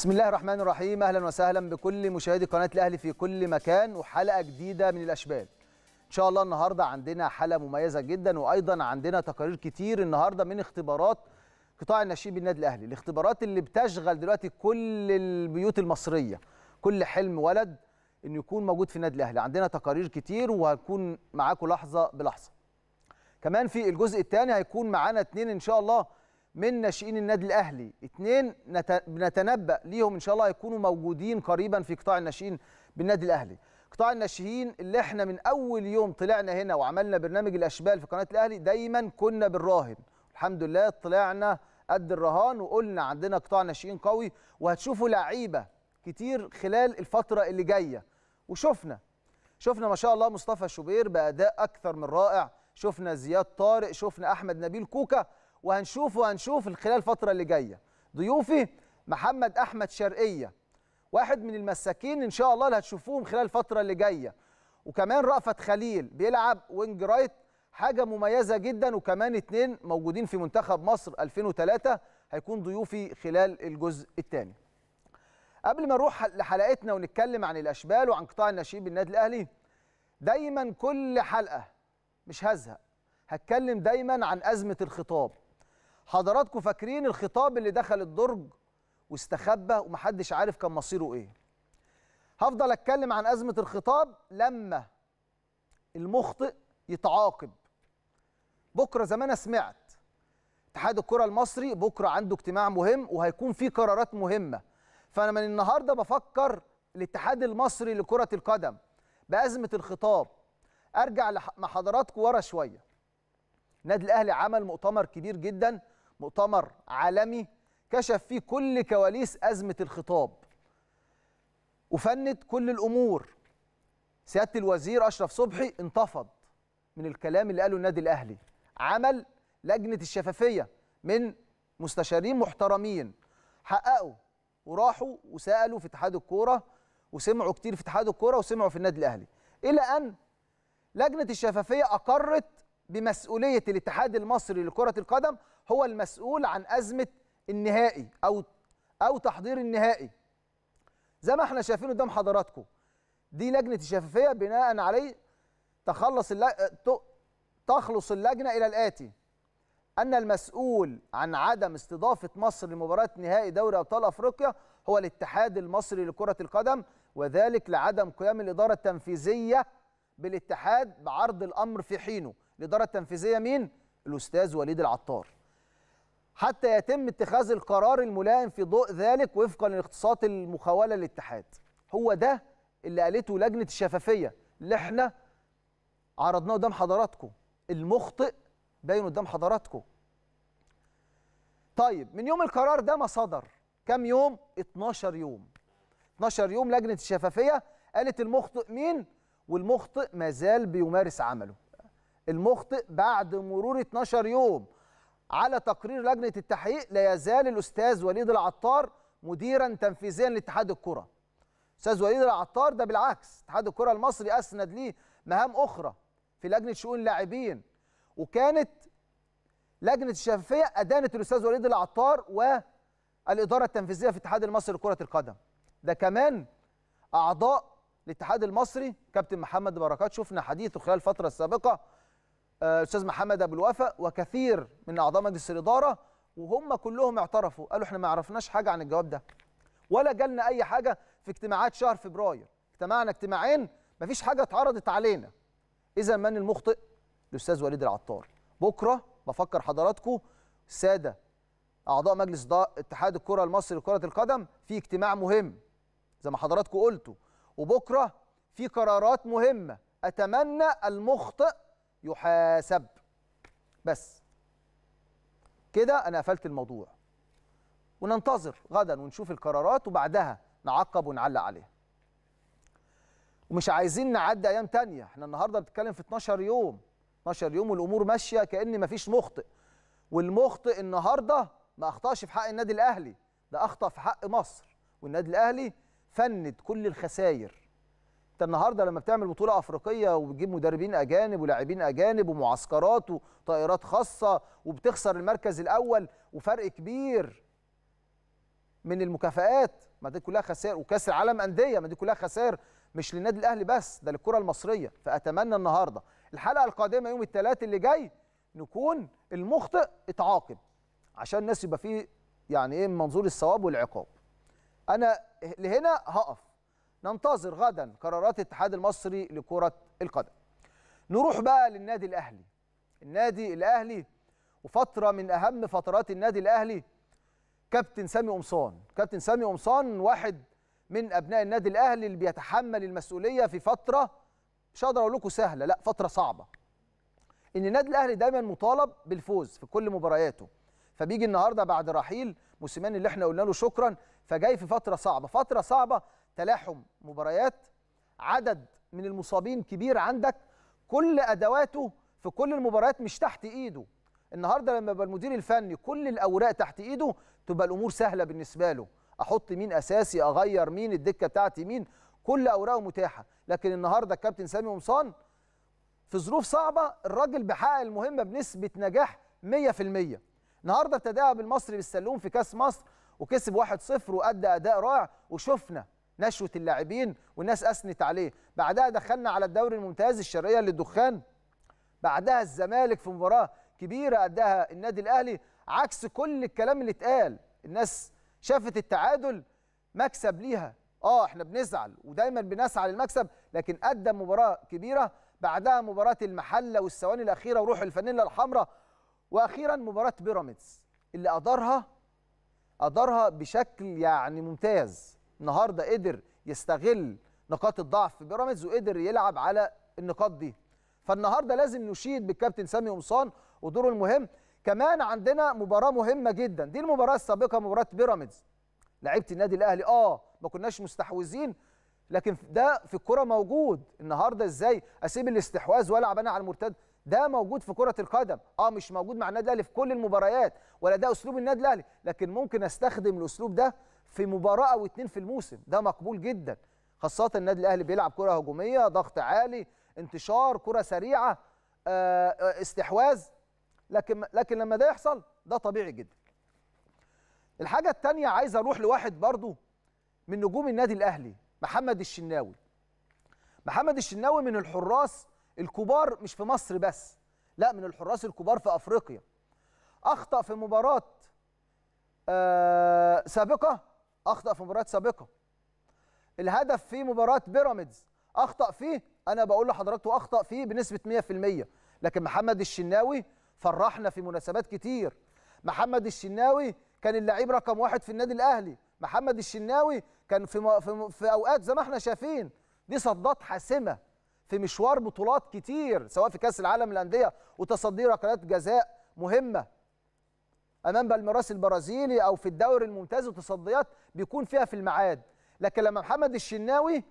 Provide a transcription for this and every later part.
بسم الله الرحمن الرحيم اهلا وسهلا بكل مشاهدي قناه الاهلي في كل مكان وحلقه جديده من الاشبال ان شاء الله النهارده عندنا حلقه مميزه جدا وايضا عندنا تقارير كتير النهارده من اختبارات قطاع الناشئين بالنادي الاهلي الاختبارات اللي بتشغل دلوقتي كل البيوت المصريه كل حلم ولد انه يكون موجود في النادي الاهلي عندنا تقارير كتير وهنكون معاكم لحظه بلحظه كمان في الجزء الثاني هيكون معانا اثنين ان شاء الله من ناشئين النادي الاهلي اثنين بنتنبأ ليهم ان شاء الله هيكونوا موجودين قريبا في قطاع الناشئين بالنادي الاهلي قطاع الناشئين اللي احنا من اول يوم طلعنا هنا وعملنا برنامج الاشبال في قناه الاهلي دايما كنا بالراهن الحمد لله طلعنا قد الرهان وقلنا عندنا قطاع ناشئين قوي وهتشوفوا لعيبه كتير خلال الفتره اللي جايه وشفنا شفنا ما شاء الله مصطفى شوبير باداء اكثر من رائع شفنا زياد طارق شفنا احمد نبيل كوكا وهنشوف وهنشوف خلال الفتره اللي جايه ضيوفي محمد احمد شرقيه واحد من المساكين ان شاء الله اللي هتشوفوهم خلال الفتره اللي جايه وكمان رأفت خليل بيلعب وينج رايت حاجه مميزه جدا وكمان اتنين موجودين في منتخب مصر 2003 هيكون ضيوفي خلال الجزء الثاني قبل ما نروح لحلقتنا ونتكلم عن الاشبال وعن قطاع الناشئين بالنادي الاهلي دايما كل حلقه مش هزهق هتكلم دايما عن ازمه الخطاب حضراتكم فاكرين الخطاب اللي دخل الدرج واستخبى ومحدش عارف كان مصيره ايه هفضل اتكلم عن ازمه الخطاب لما المخطئ يتعاقب بكره زي ما انا سمعت اتحاد الكره المصري بكره عنده اجتماع مهم وهيكون فيه قرارات مهمه فانا من النهارده بفكر الاتحاد المصري لكره القدم بازمه الخطاب ارجع مع حضراتكم ورا شويه النادي الاهلي عمل مؤتمر كبير جدا مؤتمر عالمي كشف فيه كل كواليس أزمة الخطاب وفند كل الأمور سيادة الوزير أشرف صبحي انتفض من الكلام اللي قاله النادي الأهلي عمل لجنة الشفافية من مستشارين محترمين حققوا وراحوا وسالوا في اتحاد الكوره وسمعوا كتير في اتحاد الكوره وسمعوا في النادي الاهلي الى ان لجنه الشفافيه اقرت بمسؤوليه الاتحاد المصري لكره القدم هو المسؤول عن ازمه النهائي او او تحضير النهائي زي ما احنا شايفين قدام حضراتكم دي لجنه الشفافيه بناء عليه تخلص الل... تخلص اللجنه الى الاتي ان المسؤول عن عدم استضافه مصر لمباراه نهائي دوري ابطال افريقيا هو الاتحاد المصري لكره القدم وذلك لعدم قيام الاداره التنفيذيه بالاتحاد بعرض الامر في حينه الاداره التنفيذيه مين الاستاذ وليد العطار حتى يتم اتخاذ القرار الملائم في ضوء ذلك وفقا للاقتصاد المخاوله للاتحاد هو ده اللي قالته لجنه الشفافيه اللي احنا عرضناه قدام حضراتكم المخطئ باين قدام حضراتكم طيب من يوم القرار ده ما صدر كم يوم 12 يوم 12 يوم لجنه الشفافيه قالت المخطئ مين والمخطئ ما زال بيمارس عمله المخطئ بعد مرور 12 يوم على تقرير لجنه التحقيق لا يزال الاستاذ وليد العطار مديرا تنفيذيا لاتحاد الكره استاذ وليد العطار ده بالعكس اتحاد الكره المصري اسند ليه مهام اخرى في لجنه شؤون اللاعبين وكانت لجنه الشفافيه ادانت الاستاذ وليد العطار والاداره التنفيذيه في الاتحاد المصري لكره القدم ده كمان اعضاء الاتحاد المصري كابتن محمد بركات شفنا حديثه خلال الفتره السابقه استاذ محمد ابو الوفا وكثير من اعضاء مجلس الاداره وهم كلهم اعترفوا قالوا احنا ما عرفناش حاجه عن الجواب ده ولا جالنا اي حاجه في اجتماعات شهر فبراير اجتمعنا اجتماعين ما فيش حاجه اتعرضت علينا اذا من المخطئ الاستاذ وليد العطار بكره بفكر حضراتكم ساده اعضاء مجلس اتحاد الكره المصري لكره القدم في اجتماع مهم زي ما حضراتكم قلتوا وبكره في قرارات مهمه اتمنى المخطئ يحاسب بس كده انا قفلت الموضوع وننتظر غدا ونشوف القرارات وبعدها نعقب ونعلق عليها ومش عايزين نعدي ايام تانية احنا النهارده بنتكلم في 12 يوم 12 يوم والامور ماشيه كان مفيش مخطئ والمخطئ النهارده ما اخطاش في حق النادي الاهلي ده اخطا في حق مصر والنادي الاهلي فند كل الخسائر انت النهارده لما بتعمل بطوله افريقيه وبتجيب مدربين اجانب ولاعبين اجانب ومعسكرات وطائرات خاصه وبتخسر المركز الاول وفرق كبير من المكافآت ما دي كلها خسائر وكاس العالم انديه ما دي كلها خسائر مش للنادي الاهلي بس ده للكره المصريه فاتمنى النهارده الحلقه القادمه يوم الثلاث اللي جاي نكون المخطئ اتعاقب عشان الناس يبقى فيه يعني ايه منظور الثواب والعقاب انا لهنا هقف ننتظر غدا قرارات الاتحاد المصري لكرة القدم نروح بقى للنادي الأهلي النادي الأهلي وفترة من أهم فترات النادي الأهلي كابتن سامي قمصان كابتن سامي قمصان واحد من أبناء النادي الأهلي اللي بيتحمل المسؤولية في فترة مش هقدر أقول لكم سهلة لا فترة صعبة إن النادي الأهلي دايما مطالب بالفوز في كل مبارياته فبيجي النهارده بعد رحيل موسيماني اللي احنا قلنا له شكرا فجاي في فتره صعبه فتره صعبه تلاحم مباريات عدد من المصابين كبير عندك كل ادواته في كل المباريات مش تحت ايده النهارده لما يبقى المدير الفني كل الاوراق تحت ايده تبقى الامور سهله بالنسبه له احط مين اساسي اغير مين الدكه بتاعتي مين كل اوراقه متاحه لكن النهارده الكابتن سامي قمصان في ظروف صعبه الراجل بحقق المهمه بنسبه نجاح 100% النهارده ابتدى بالمصري بالسلوم في كاس مصر وكسب 1-0 وادى اداء رائع وشفنا نشوه اللاعبين والناس اثنت عليه بعدها دخلنا على الدوري الممتاز الشرقيه للدخان بعدها الزمالك في مباراه كبيره اداها النادي الاهلي عكس كل الكلام اللي اتقال الناس شافت التعادل مكسب ليها اه احنا بنزعل ودايما بنسعى للمكسب لكن قدم مباراه كبيره بعدها مباراه المحله والثواني الاخيره وروح الفانيلا الحمراء واخيرا مباراه بيراميدز اللي ادارها ادارها بشكل يعني ممتاز النهارده قدر يستغل نقاط الضعف في بيراميدز وقدر يلعب على النقاط دي فالنهارده لازم نشيد بالكابتن سامي قمصان ودوره المهم كمان عندنا مباراه مهمه جدا دي المباراه السابقه مباراه بيراميدز لعيبه النادي الاهلي اه ما كناش مستحوذين لكن ده في الكره موجود النهارده ازاي اسيب الاستحواذ والعب انا على المرتد ده موجود في كره القدم اه مش موجود مع النادي الاهلي في كل المباريات ولا ده اسلوب النادي الاهلي لكن ممكن استخدم الاسلوب ده في مباراه او اتنين في الموسم ده مقبول جدا خاصه النادي الاهلي بيلعب كره هجوميه ضغط عالي انتشار كره سريعه آه، آه، استحواذ لكن لكن لما ده يحصل ده طبيعي جدا الحاجه الثانيه عايز اروح لواحد برضو من نجوم النادي الاهلي محمد الشناوي محمد الشناوي من الحراس الكبار مش في مصر بس لا من الحراس الكبار في افريقيا اخطا في مباراه آه، سابقه اخطا في مباريات سابقه الهدف في مباراه بيراميدز اخطا فيه انا بقول لحضراتكم اخطا فيه بنسبه 100% لكن محمد الشناوي فرحنا في مناسبات كتير محمد الشناوي كان اللعيب رقم واحد في النادي الاهلي محمد الشناوي كان في في, في اوقات زي ما احنا شايفين دي صدات حاسمه في مشوار بطولات كتير سواء في كاس العالم للانديه وتصدي ركلات جزاء مهمه امام بالميراس البرازيلي او في الدوري الممتاز وتصديات بيكون فيها في المعاد لكن لما محمد الشناوي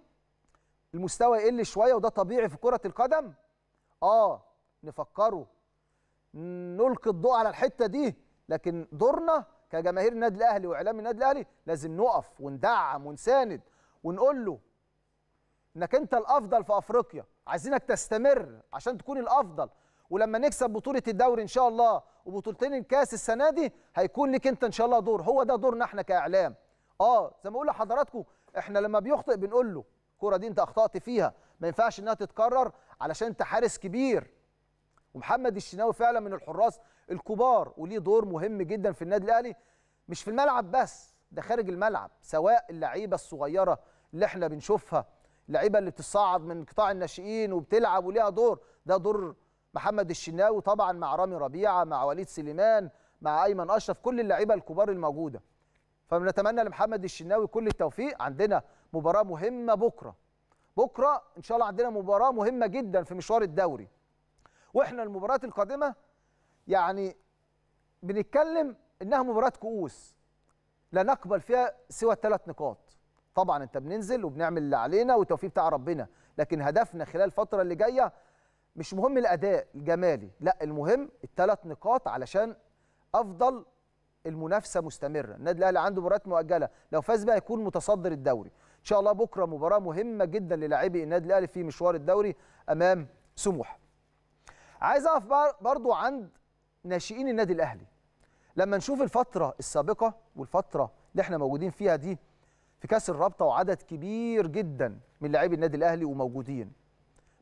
المستوى يقل شويه وده طبيعي في كره القدم اه نفكره نلقي الضوء على الحته دي لكن دورنا كجماهير النادي الاهلي واعلام النادي الاهلي لازم نقف وندعم ونساند ونقول له انك انت الافضل في افريقيا عايزينك تستمر عشان تكون الافضل ولما نكسب بطوله الدوري ان شاء الله وبطولتين الكاس السنه دي هيكون ليك انت ان شاء الله دور هو ده دورنا احنا كاعلام اه زي ما اقول لحضراتكم احنا لما بيخطئ بنقول له الكوره دي انت اخطات فيها ما ينفعش انها تتكرر علشان انت حارس كبير ومحمد الشناوي فعلا من الحراس الكبار وليه دور مهم جدا في النادي الاهلي مش في الملعب بس ده خارج الملعب سواء اللعيبه الصغيره اللي احنا بنشوفها اللعيبه اللي بتصعد من قطاع الناشئين وبتلعب وليها دور ده دور محمد الشناوي طبعا مع رامي ربيعه مع وليد سليمان مع ايمن اشرف كل اللعيبه الكبار الموجوده فبنتمنى لمحمد الشناوي كل التوفيق عندنا مباراه مهمه بكره بكره ان شاء الله عندنا مباراه مهمه جدا في مشوار الدوري واحنا المباريات القادمه يعني بنتكلم انها مباراه كؤوس لا نقبل فيها سوى الثلاث نقاط طبعا انت بننزل وبنعمل اللي علينا والتوفيق بتاع ربنا لكن هدفنا خلال الفتره اللي جايه مش مهم الاداء الجمالي لا المهم الثلاث نقاط علشان افضل المنافسه مستمره النادي الاهلي عنده مباريات مؤجله لو فاز بقى يكون متصدر الدوري ان شاء الله بكره مباراه مهمه جدا للاعبي النادي الاهلي في مشوار الدوري امام سموح عايز اقف برضو عند ناشئين النادي الاهلي لما نشوف الفتره السابقه والفتره اللي احنا موجودين فيها دي في كاس الرابطه وعدد كبير جدا من لاعبي النادي الاهلي وموجودين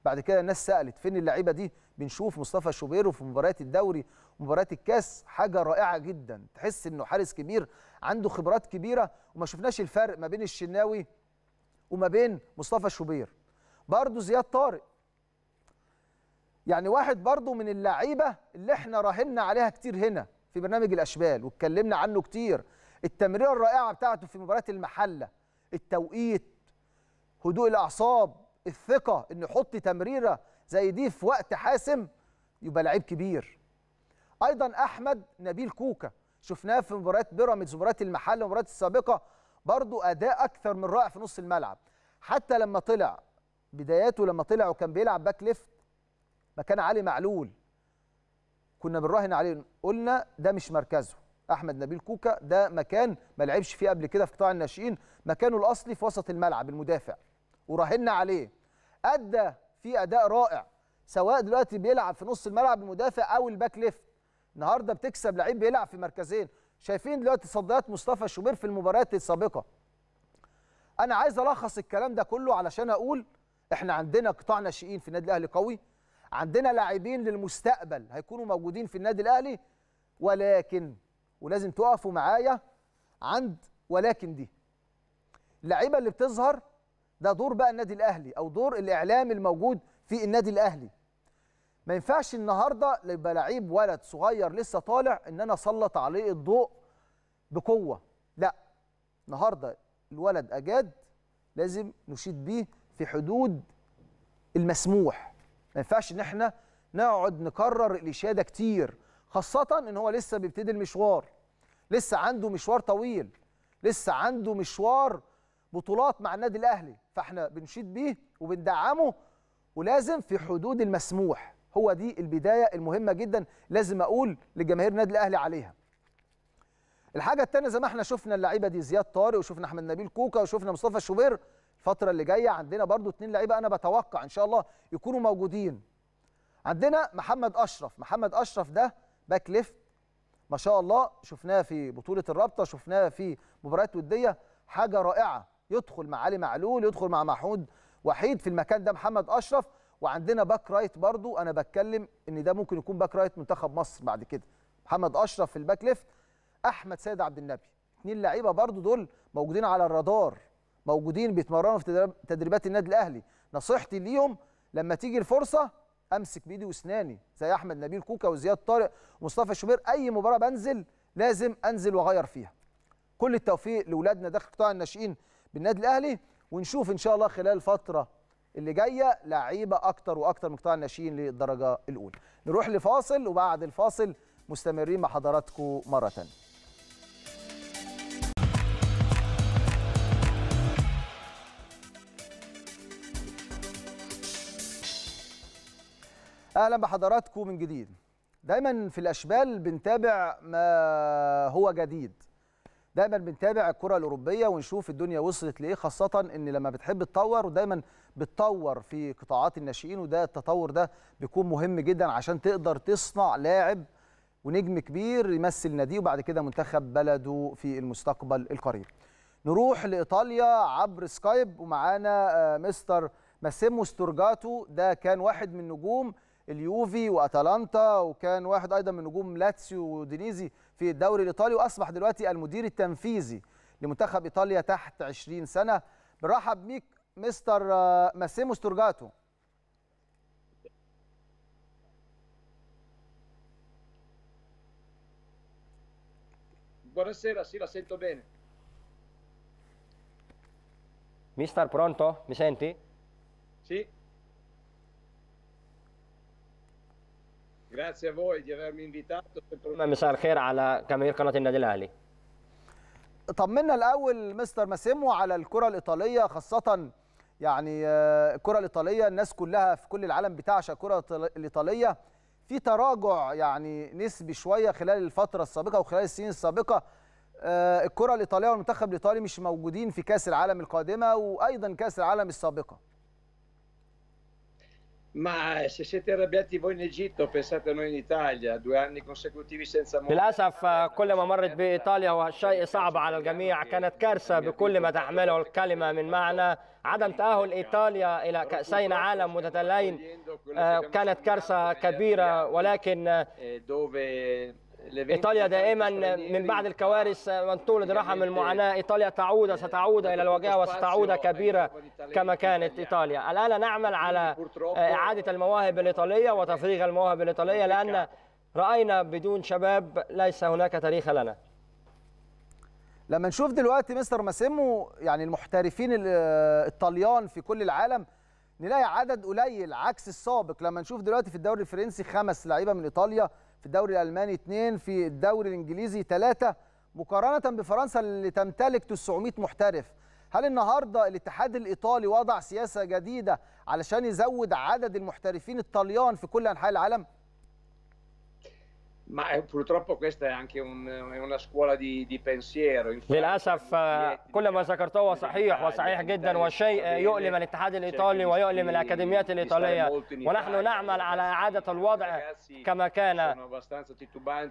بعد كده الناس سالت فين اللعيبه دي بنشوف مصطفى شوبيرو في مباريات الدوري ومباريات الكاس حاجه رائعه جدا تحس انه حارس كبير عنده خبرات كبيره وما شفناش الفرق ما بين الشناوي وما بين مصطفى شوبير برضه زياد طارق يعني واحد برضه من اللعيبه اللي احنا راهنا عليها كتير هنا في برنامج الاشبال واتكلمنا عنه كتير التمريره الرائعه بتاعته في مباراه المحله التوقيت هدوء الاعصاب الثقه انه يحط تمريره زي دي في وقت حاسم يبقى لعيب كبير ايضا احمد نبيل كوكا شفناه في مباريات بيراميدز ومباريات المحل ومباريات السابقه برضه اداء اكثر من رائع في نص الملعب حتى لما طلع بداياته لما طلع وكان بيلعب باك ليفت مكان علي معلول كنا بنراهن عليه قلنا ده مش مركزه احمد نبيل كوكا ده مكان ما لعبش فيه قبل كده في قطاع الناشئين مكانه الاصلي في وسط الملعب المدافع وراهنا عليه ادى في اداء رائع سواء دلوقتي بيلعب في نص الملعب المدافع او الباك ليفت النهارده بتكسب لعيب بيلعب في مركزين شايفين دلوقتي تصديات مصطفى شوبير في المباريات السابقه انا عايز الخص الكلام ده كله علشان اقول احنا عندنا قطاع ناشئين في النادي الاهلي قوي عندنا لاعبين للمستقبل هيكونوا موجودين في النادي الاهلي ولكن ولازم تقفوا معايا عند ولكن دي اللعيبه اللي بتظهر ده دور بقى النادي الاهلي او دور الاعلام الموجود في النادي الاهلي ما ينفعش النهارده يبقى لعيب ولد صغير لسه طالع ان انا اسلط عليه الضوء بقوه لا النهارده الولد اجاد لازم نشيد بيه في حدود المسموح ما ينفعش ان احنا نقعد نكرر الاشاده كتير خاصه ان هو لسه بيبتدي المشوار لسه عنده مشوار طويل لسه عنده مشوار بطولات مع النادي الاهلي فاحنا بنشيد بيه وبندعمه ولازم في حدود المسموح هو دي البدايه المهمه جدا لازم اقول لجماهير النادي الاهلي عليها الحاجه الثانيه زي ما احنا شفنا اللعيبه دي زياد طارق وشفنا احمد نبيل كوكا وشفنا مصطفى شوبير الفتره اللي جايه عندنا برضو اثنين لعيبه انا بتوقع ان شاء الله يكونوا موجودين عندنا محمد اشرف محمد اشرف ده باك ليفت ما شاء الله شفناه في بطوله الرابطه شفناه في مباريات وديه حاجه رائعه يدخل مع علي معلول يدخل مع محمود وحيد في المكان ده محمد اشرف وعندنا باك رايت برضو انا بتكلم ان ده ممكن يكون باك رايت منتخب مصر بعد كده محمد اشرف في الباك ليفت احمد سيد عبد النبي اثنين لعيبه برضو دول موجودين على الرادار موجودين بيتمرنوا في تدريبات النادي الاهلي نصيحتي ليهم لما تيجي الفرصه امسك بايدي واسناني زي احمد نبيل كوكا وزياد طارق ومصطفى شوبير اي مباراه بنزل لازم انزل واغير فيها كل التوفيق لاولادنا داخل قطاع الناشئين بالنادي الاهلي ونشوف ان شاء الله خلال الفتره اللي جايه لعيبه اكتر واكتر من قطاع الناشئين للدرجه الاولى نروح لفاصل وبعد الفاصل مستمرين مع حضراتكم مره ثانيه اهلا بحضراتكم من جديد دايما في الاشبال بنتابع ما هو جديد دايما بنتابع الكره الاوروبيه ونشوف الدنيا وصلت لايه خاصه ان لما بتحب تطور ودايما بتطور في قطاعات الناشئين وده التطور ده بيكون مهم جدا عشان تقدر تصنع لاعب ونجم كبير يمثل ناديه وبعد كده منتخب بلده في المستقبل القريب. نروح لايطاليا عبر سكايب ومعانا آه، مستر ماسيمو ستورجاتو ده كان واحد من نجوم اليوفي واتلانتا وكان واحد ايضا من نجوم لاتسيو ودينيزي في الدوري الايطالي واصبح دلوقتي المدير التنفيذي لمنتخب ايطاليا تحت 20 سنه بنرحب بيك مستر آه، ماسيمو ستورجاتو Buonasera, sì, la sento bene. Mister, pronto? Mi senti? Sì. Grazie a voi di avermi invitato. مساء الخير على جماهير قناه النادي الاهلي. طمنا الاول مستر ماسيمو على الكره الايطاليه خاصه يعني آه، الكره الايطاليه الناس كلها في كل العالم بتعشق الكره الايطاليه في تراجع يعني نسبي شويه خلال الفتره السابقه وخلال السنين السابقه آه، الكره الايطاليه والمنتخب الايطالي مش موجودين في كاس العالم القادمه وايضا كاس العالم السابقه Ma se siete arrabbiati voi in Egitto pensate a noi in Italia due anni consecutivi senza موسى للأسف كل ما مرت بإيطاليا وشيء صعب على الجميع كانت كارثة بكل ما تحمله الكلمة من معنى عدم تأهل إيطاليا إلى كأسين عالم متتاليين آه، كانت كارثة كبيرة ولكن e ايطاليا دائما من بعد الكوارث من تولد رحم المعاناه ايطاليا تعود ستعود الى الواجهه وستعود كبيره كما كانت ايطاليا الان نعمل على آه، اعاده المواهب الايطاليه وتفريغ المواهب الايطاليه لان راينا بدون شباب ليس هناك تاريخ لنا لما نشوف دلوقتي مستر ماسيمو يعني المحترفين الطليان في كل العالم نلاقي عدد قليل عكس السابق لما نشوف دلوقتي في الدوري الفرنسي خمس لعيبه من ايطاليا في الدوري الالماني 2 في الدوري الانجليزي 3 مقارنه بفرنسا اللي تمتلك 900 محترف هل النهارده الاتحاد الايطالي وضع سياسه جديده علشان يزود عدد المحترفين الطليان في كل انحاء العالم Ma è, purtroppo questa è anche un, è una scuola di, di pensiero. للأسف eh, كل ما ذكرته صحيح وصحيح جدا وشيء آه، يؤلم الاتحاد الإيطالي ويؤلم الأكاديميات الإيطالية ونحن نعمل على إعادة الوضع كما كان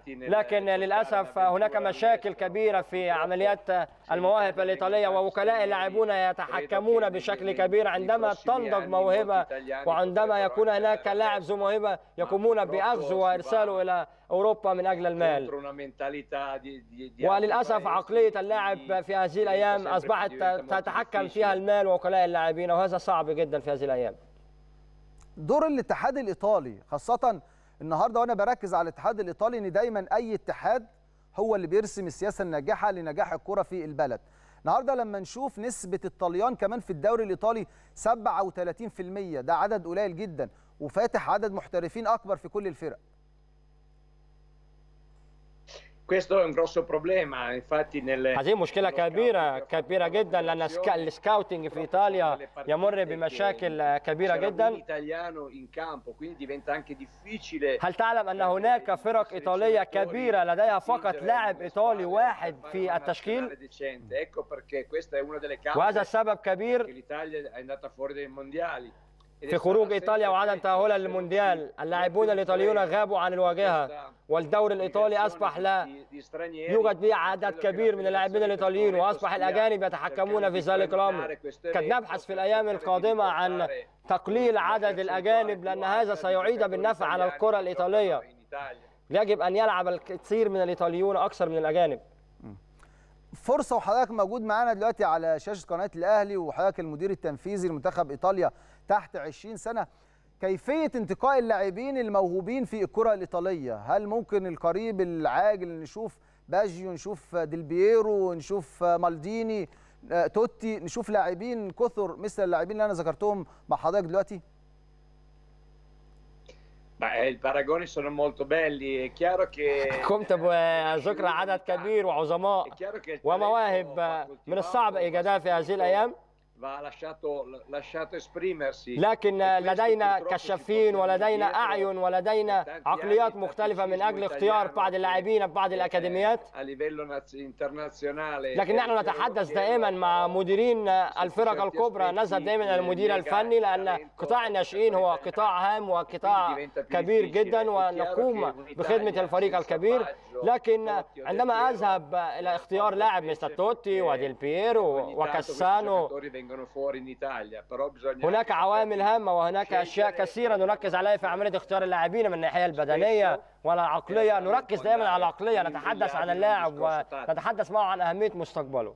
لكن للأسف هناك مشاكل كبيرة في عمليات المواهب الإيطالية ووكلاء اللاعبون يتحكمون بشكل كبير عندما تنضج موهبة وعندما يكون هناك لاعب ذو موهبة يقومون بأخذه وإرساله إلى اوروبا من اجل المال وللاسف عقليه اللاعب في هذه الايام اصبحت تتحكم فيها المال ووكلاء اللاعبين وهذا صعب جدا في هذه الايام دور الاتحاد الايطالي خاصه النهارده وانا بركز على الاتحاد الايطالي ان دايما اي اتحاد هو اللي بيرسم السياسه الناجحه لنجاح الكره في البلد النهارده لما نشوف نسبه الطليان كمان في الدوري الايطالي 37% ده عدد قليل جدا وفاتح عدد محترفين اكبر في كل الفرق questo è un grosso problema, infatti nel... هذه مشكلة كبيرة كبيرة جدا لأن السكاوتينج في إيطاليا يمر بمشاكل كبيرة جدا. هل تعلم أن هناك فرق إيطالية كبيرة لديها فقط لاعب إيطالي واحد في التشكيل؟ وهذا سبب كبير في خروج ايطاليا وعدم تاهلها للمونديال اللاعبون الايطاليون غابوا عن الواجهه والدوري الايطالي اصبح لا يوجد فيه عدد كبير من اللاعبين الايطاليين واصبح الاجانب يتحكمون في ذلك الامر قد نبحث في الايام القادمه عن تقليل عدد الاجانب لان هذا سيعيد بالنفع على الكره الايطاليه يجب ان يلعب الكثير من الايطاليون اكثر من الاجانب فرصه وحضرتك موجود معانا دلوقتي على شاشه قناه الاهلي وحضرتك المدير التنفيذي لمنتخب ايطاليا تحت 20 سنه كيفيه انتقاء اللاعبين الموهوبين في الكره الايطاليه هل ممكن القريب العاجل نشوف باجيو نشوف ديلبييرو نشوف مالديني آه، توتي نشوف لاعبين كثر مثل اللاعبين اللي انا ذكرتهم مع حضرتك دلوقتي Beh, i مولتو sono molto belli, è chiaro che... قمت بذكر عدد كبير وعظماء ومواهب من الصعب إيجادها في هذه الأيام va lasciato, lasciato esprimersi لكن e لدينا كشافين ولدينا أعين ولدينا عقليات مختلفة من أجل اختيار بعض e اللاعبين بعض e الأكاديميات لكن نحن نتحدث دائما مع مديرين الفرق الكبرى نذهب دائما إلى المدير الفني لأن قطاع الناشئين هو قطاع هام وقطاع كبير جدا ونقوم بخدمة الفريق الكبير لكن عندما أذهب إلى اختيار لاعب مثل توتي وديل بييرو وكاسانو vengono fuori in Italia però bisogna هناك عوامل هامه وهناك اشياء كثيره نركز عليها في عمليه اختيار اللاعبين من الناحيه البدنيه والعقليه نركز دائما على العقليه نتحدث عن اللاعب ونتحدث معه عن اهميه مستقبله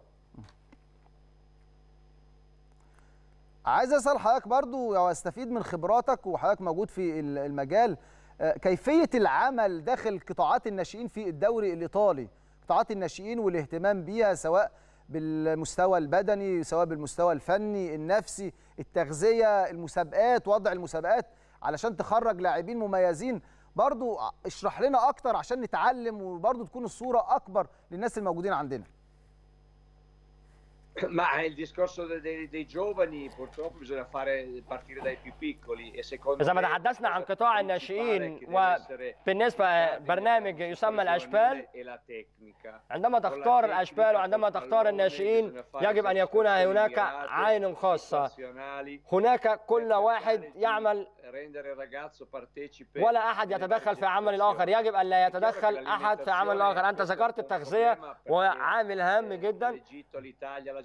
عايز اسال حضرتك برضو او استفيد من خبراتك وحضرتك موجود في المجال آه، كيفيه العمل داخل قطاعات الناشئين في الدوري الايطالي قطاعات الناشئين والاهتمام بيها سواء بالمستوى البدني سواء بالمستوى الفني النفسي التغذية المسابقات وضع المسابقات علشان تخرج لاعبين مميزين برضو اشرح لنا أكتر عشان نتعلم وبرضو تكون الصورة أكبر للناس الموجودين عندنا Ma il discorso dei, dei, dei giovani purtroppo bisogna fare partire dai più piccoli e secondo إذا ما تحدثنا عن قطاع الناشئين وبالنسبة برنامج يسمى الأشبال عندما تختار الأشبال وعندما تختار الناشئين يجب أن يكون هناك عين خاصة هناك كل واحد يعمل ولا أحد يتدخل في عمل الآخر يجب أن لا يتدخل أحد في عمل الآخر أنت ذكرت التغذية وعامل هام جدا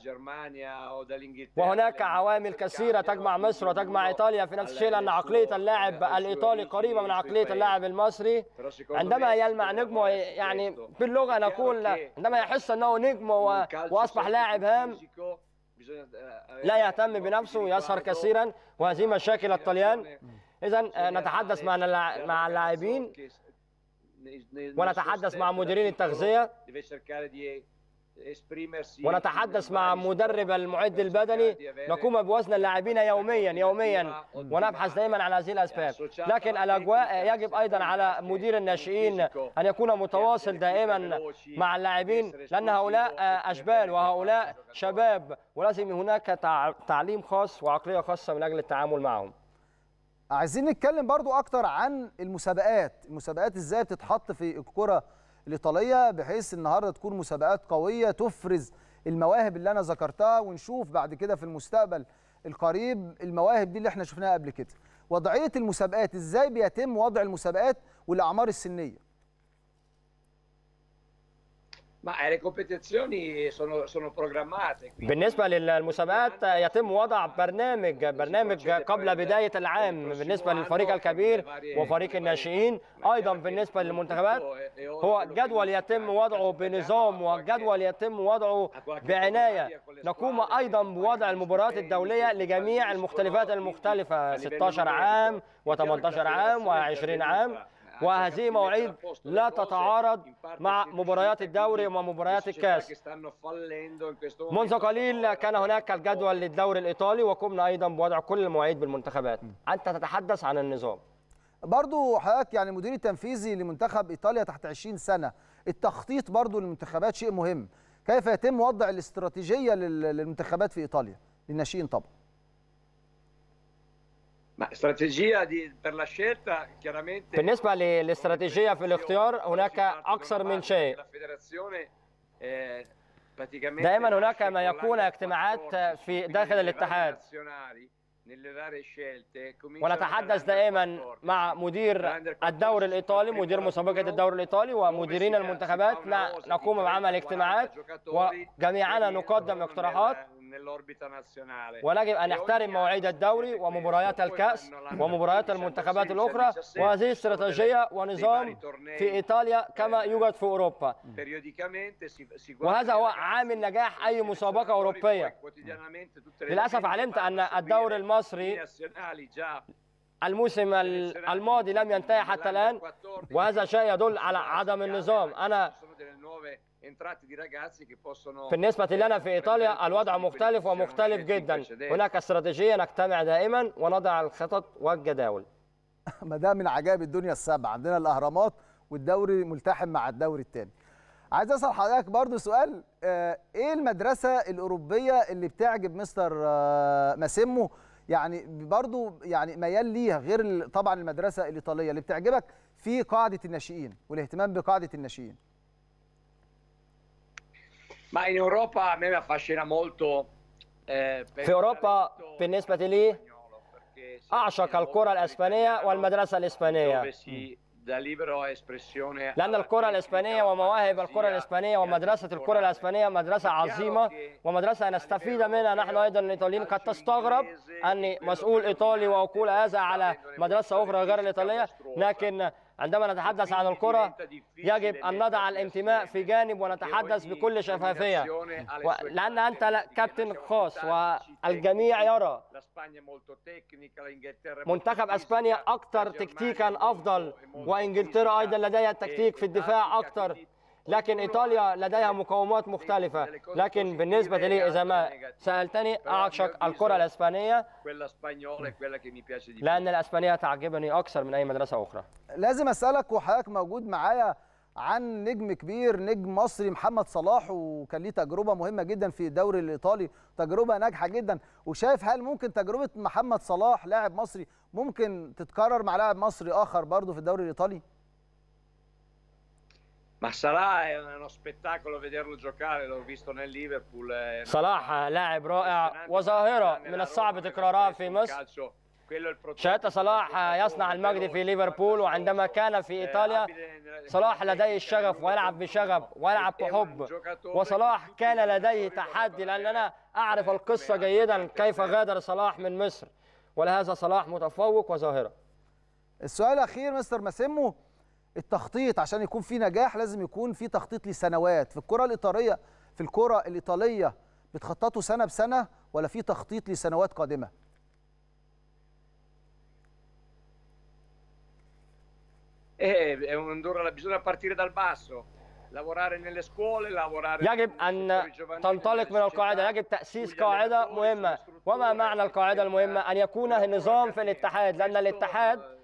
جرمانيا أو ده وهناك عوامل كثيرة تجمع مصر وتجمع إيطاليا في نفس الشيء لان عقلية اللاعب الإيطالي قريبة من عقلية طيب. اللاعب المصري عندما يلمع نجمه آه، يعني باللغة نقول عندما يحس أنه نجم وأصبح لاعب هام آه، لا آه، يهتم بنفسه يسهر كثيرا وهذه مشاكل الطليان اذا نتحدث مع مع اللاعبين ونتحدث مع مديرين التغذيه ونتحدث مع مدرب المعد البدني نقوم بوزن اللاعبين يوميا يوميا ونبحث دائما عن هذه الاسباب لكن الاجواء يجب ايضا على مدير الناشئين ان يكون e متواصل دائما مع اللاعبين لان هؤلاء اشبال وهؤلاء e شباب ولازم هناك تعليم خاص وعقليه خاصه من اجل التعامل معهم عايزين نتكلم برضو اكتر عن المسابقات المسابقات ازاي بتتحط في الكره الايطاليه بحيث النهارده تكون مسابقات قويه تفرز المواهب اللي انا ذكرتها ونشوف بعد كده في المستقبل القريب المواهب دي اللي احنا شفناها قبل كده وضعيه المسابقات ازاي بيتم وضع المسابقات والاعمار السنيه ما eh, بالنسبة للمسابقات يتم وضع برنامج برنامج قبل بداية العام بالنسبة للفريق الكبير وفريق الناشئين أيضا بالنسبة للمنتخبات هو جدول يتم وضعه بنظام وجدول يتم وضعه بعناية نقوم أيضا بوضع المباريات الدولية لجميع المختلفات المختلفة 16 عام و18 عام و20 عام وهذه مواعيد لا تتعارض مع مباريات الدوري ومباريات الكاس منذ قليل كان هناك الجدول للدوري الايطالي وقمنا ايضا بوضع كل المواعيد بالمنتخبات انت تتحدث عن النظام برضه حضرتك يعني المدير التنفيذي لمنتخب ايطاليا تحت 20 سنه التخطيط برضه للمنتخبات شيء مهم كيف يتم وضع الاستراتيجيه للمنتخبات في ايطاليا للناشئين طبعا ما استراتيجية دي بالنسبة بالنسبة للاستراتيجية في الاختيار هناك أكثر من شيء دائما هناك ما يكون اجتماعات في داخل الاتحاد ونتحدث دائما مع مدير الدوري الايطالي مدير مسابقه الدوري الايطالي ومديرين المنتخبات نقوم بعمل اجتماعات وجميعنا نقدم اقتراحات ويجب أن نحترم مواعيد الدوري ومباريات الكأس ومباريات المنتخبات الأخرى وهذه استراتيجية ونظام في إيطاليا كما يوجد في أوروبا وهذا هو عامل نجاح أي مسابقة أوروبية للأسف علمت أن الدوري المصري الموسم الماضي لم ينتهي حتى الآن وهذا شيء يدل على عدم النظام أنا بالنسبة لنا في إيطاليا الوضع مختلف ومختلف جدا هناك استراتيجية نجتمع دائما ونضع الخطط والجداول ما دام من عجائب الدنيا السبع عندنا الأهرامات والدوري ملتحم مع الدوري الثاني عايز اسال حضرتك برضو سؤال ايه المدرسه الاوروبيه اللي بتعجب مستر ماسيمو يعني برضو يعني ميال ليها غير طبعا المدرسه الايطاليه اللي بتعجبك في قاعده الناشئين والاهتمام بقاعده الناشئين ما in Europa a me affascina molto في أوروبا بالنسبة لي أعشق الكرة الإسبانية والمدرسة الإسبانية لأن الكرة الإسبانية ومواهب الكرة الإسبانية ومدرسة الكرة الإسبانية مدرسة عظيمة ومدرسة نستفيد منها نحن أيضا الإيطاليين قد تستغرب أني مسؤول إيطالي وأقول هذا على مدرسة أخرى غير الإيطالية لكن عندما نتحدث عن الكرة يجب أن نضع الانتماء في جانب ونتحدث بكل شفافية لأن أنت كابتن خاص والجميع يرى منتخب أسبانيا أكثر تكتيكا أفضل وإنجلترا أيضا لديها التكتيك في الدفاع أكثر لكن إيطاليا لديها مقومات مختلفة لكن بالنسبة لي إذا ما سألتني أعشق الكرة الإسبانية لأن الإسبانية تعجبني أكثر من أي مدرسة أخرى لازم أسألك وحضرتك موجود معايا عن نجم كبير نجم مصري محمد صلاح وكان ليه تجربه مهمه جدا في الدوري الايطالي تجربه ناجحه جدا وشايف هل ممكن تجربه محمد صلاح لاعب مصري ممكن تتكرر مع لاعب مصري اخر برضه في الدوري الايطالي ما è uno spettacolo vederlo giocare لو visto nel Liverpool صراحة لاعب رائع وظاهرة من الصعب تكرارها في مصر شاهدت صلاح يصنع المجد في ليفربول وعندما كان في ايطاليا صلاح لديه الشغف ويلعب بشغف ويلعب بحب وصلاح كان لديه تحدي لان انا اعرف القصه جيدا كيف غادر صلاح من مصر ولهذا صلاح متفوق وظاهره السؤال الاخير مستر ماسيمو التخطيط عشان يكون في نجاح لازم يكون في تخطيط لسنوات في الكره الايطاليه في الكره الايطاليه بتخططوا سنه بسنه ولا في تخطيط لسنوات قادمه è eh, eh, bisogna partire dal basso lavorare nelle scuole lavorare يجب أن تنطلق من القاعدة يجب تأسيس قاعدة مهمة وما معنى القاعدة المهمة أن يكون النظام في الاتحاد لأن الاتحاد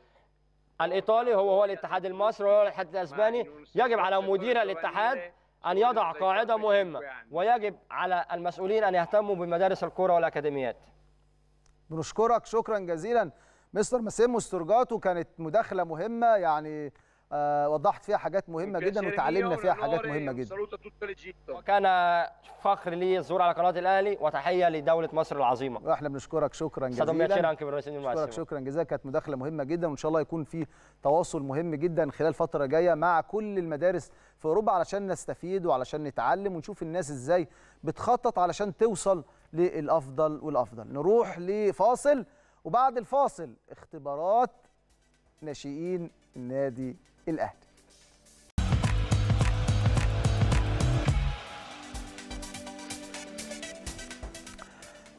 الايطالي هو هو الاتحاد المصري وهو الاتحاد الاسباني يجب على مدير الاتحاد ان يضع قاعده مهمه ويجب على المسؤولين ان يهتموا بمدارس الكره والاكاديميات بنشكرك شكرا جزيلا مستر مسيم مسترجاتو كانت مداخله مهمه يعني آه، وضحت فيها حاجات مهمه جدا وتعلمنا فيها حاجات مهمه جدا وكان فخر لي الظهور على قناه الاهلي وتحيه لدوله مصر العظيمه واحنا بنشكرك شكرا جزيلا بنشكرك شكرا جزيلا كانت مداخله مهمه جدا وان شاء الله يكون في تواصل مهم جدا خلال فتره جايه مع كل المدارس في اوروبا علشان نستفيد وعلشان نتعلم ونشوف الناس ازاي بتخطط علشان توصل للافضل والافضل نروح لفاصل وبعد الفاصل اختبارات ناشئين نادي الأهلي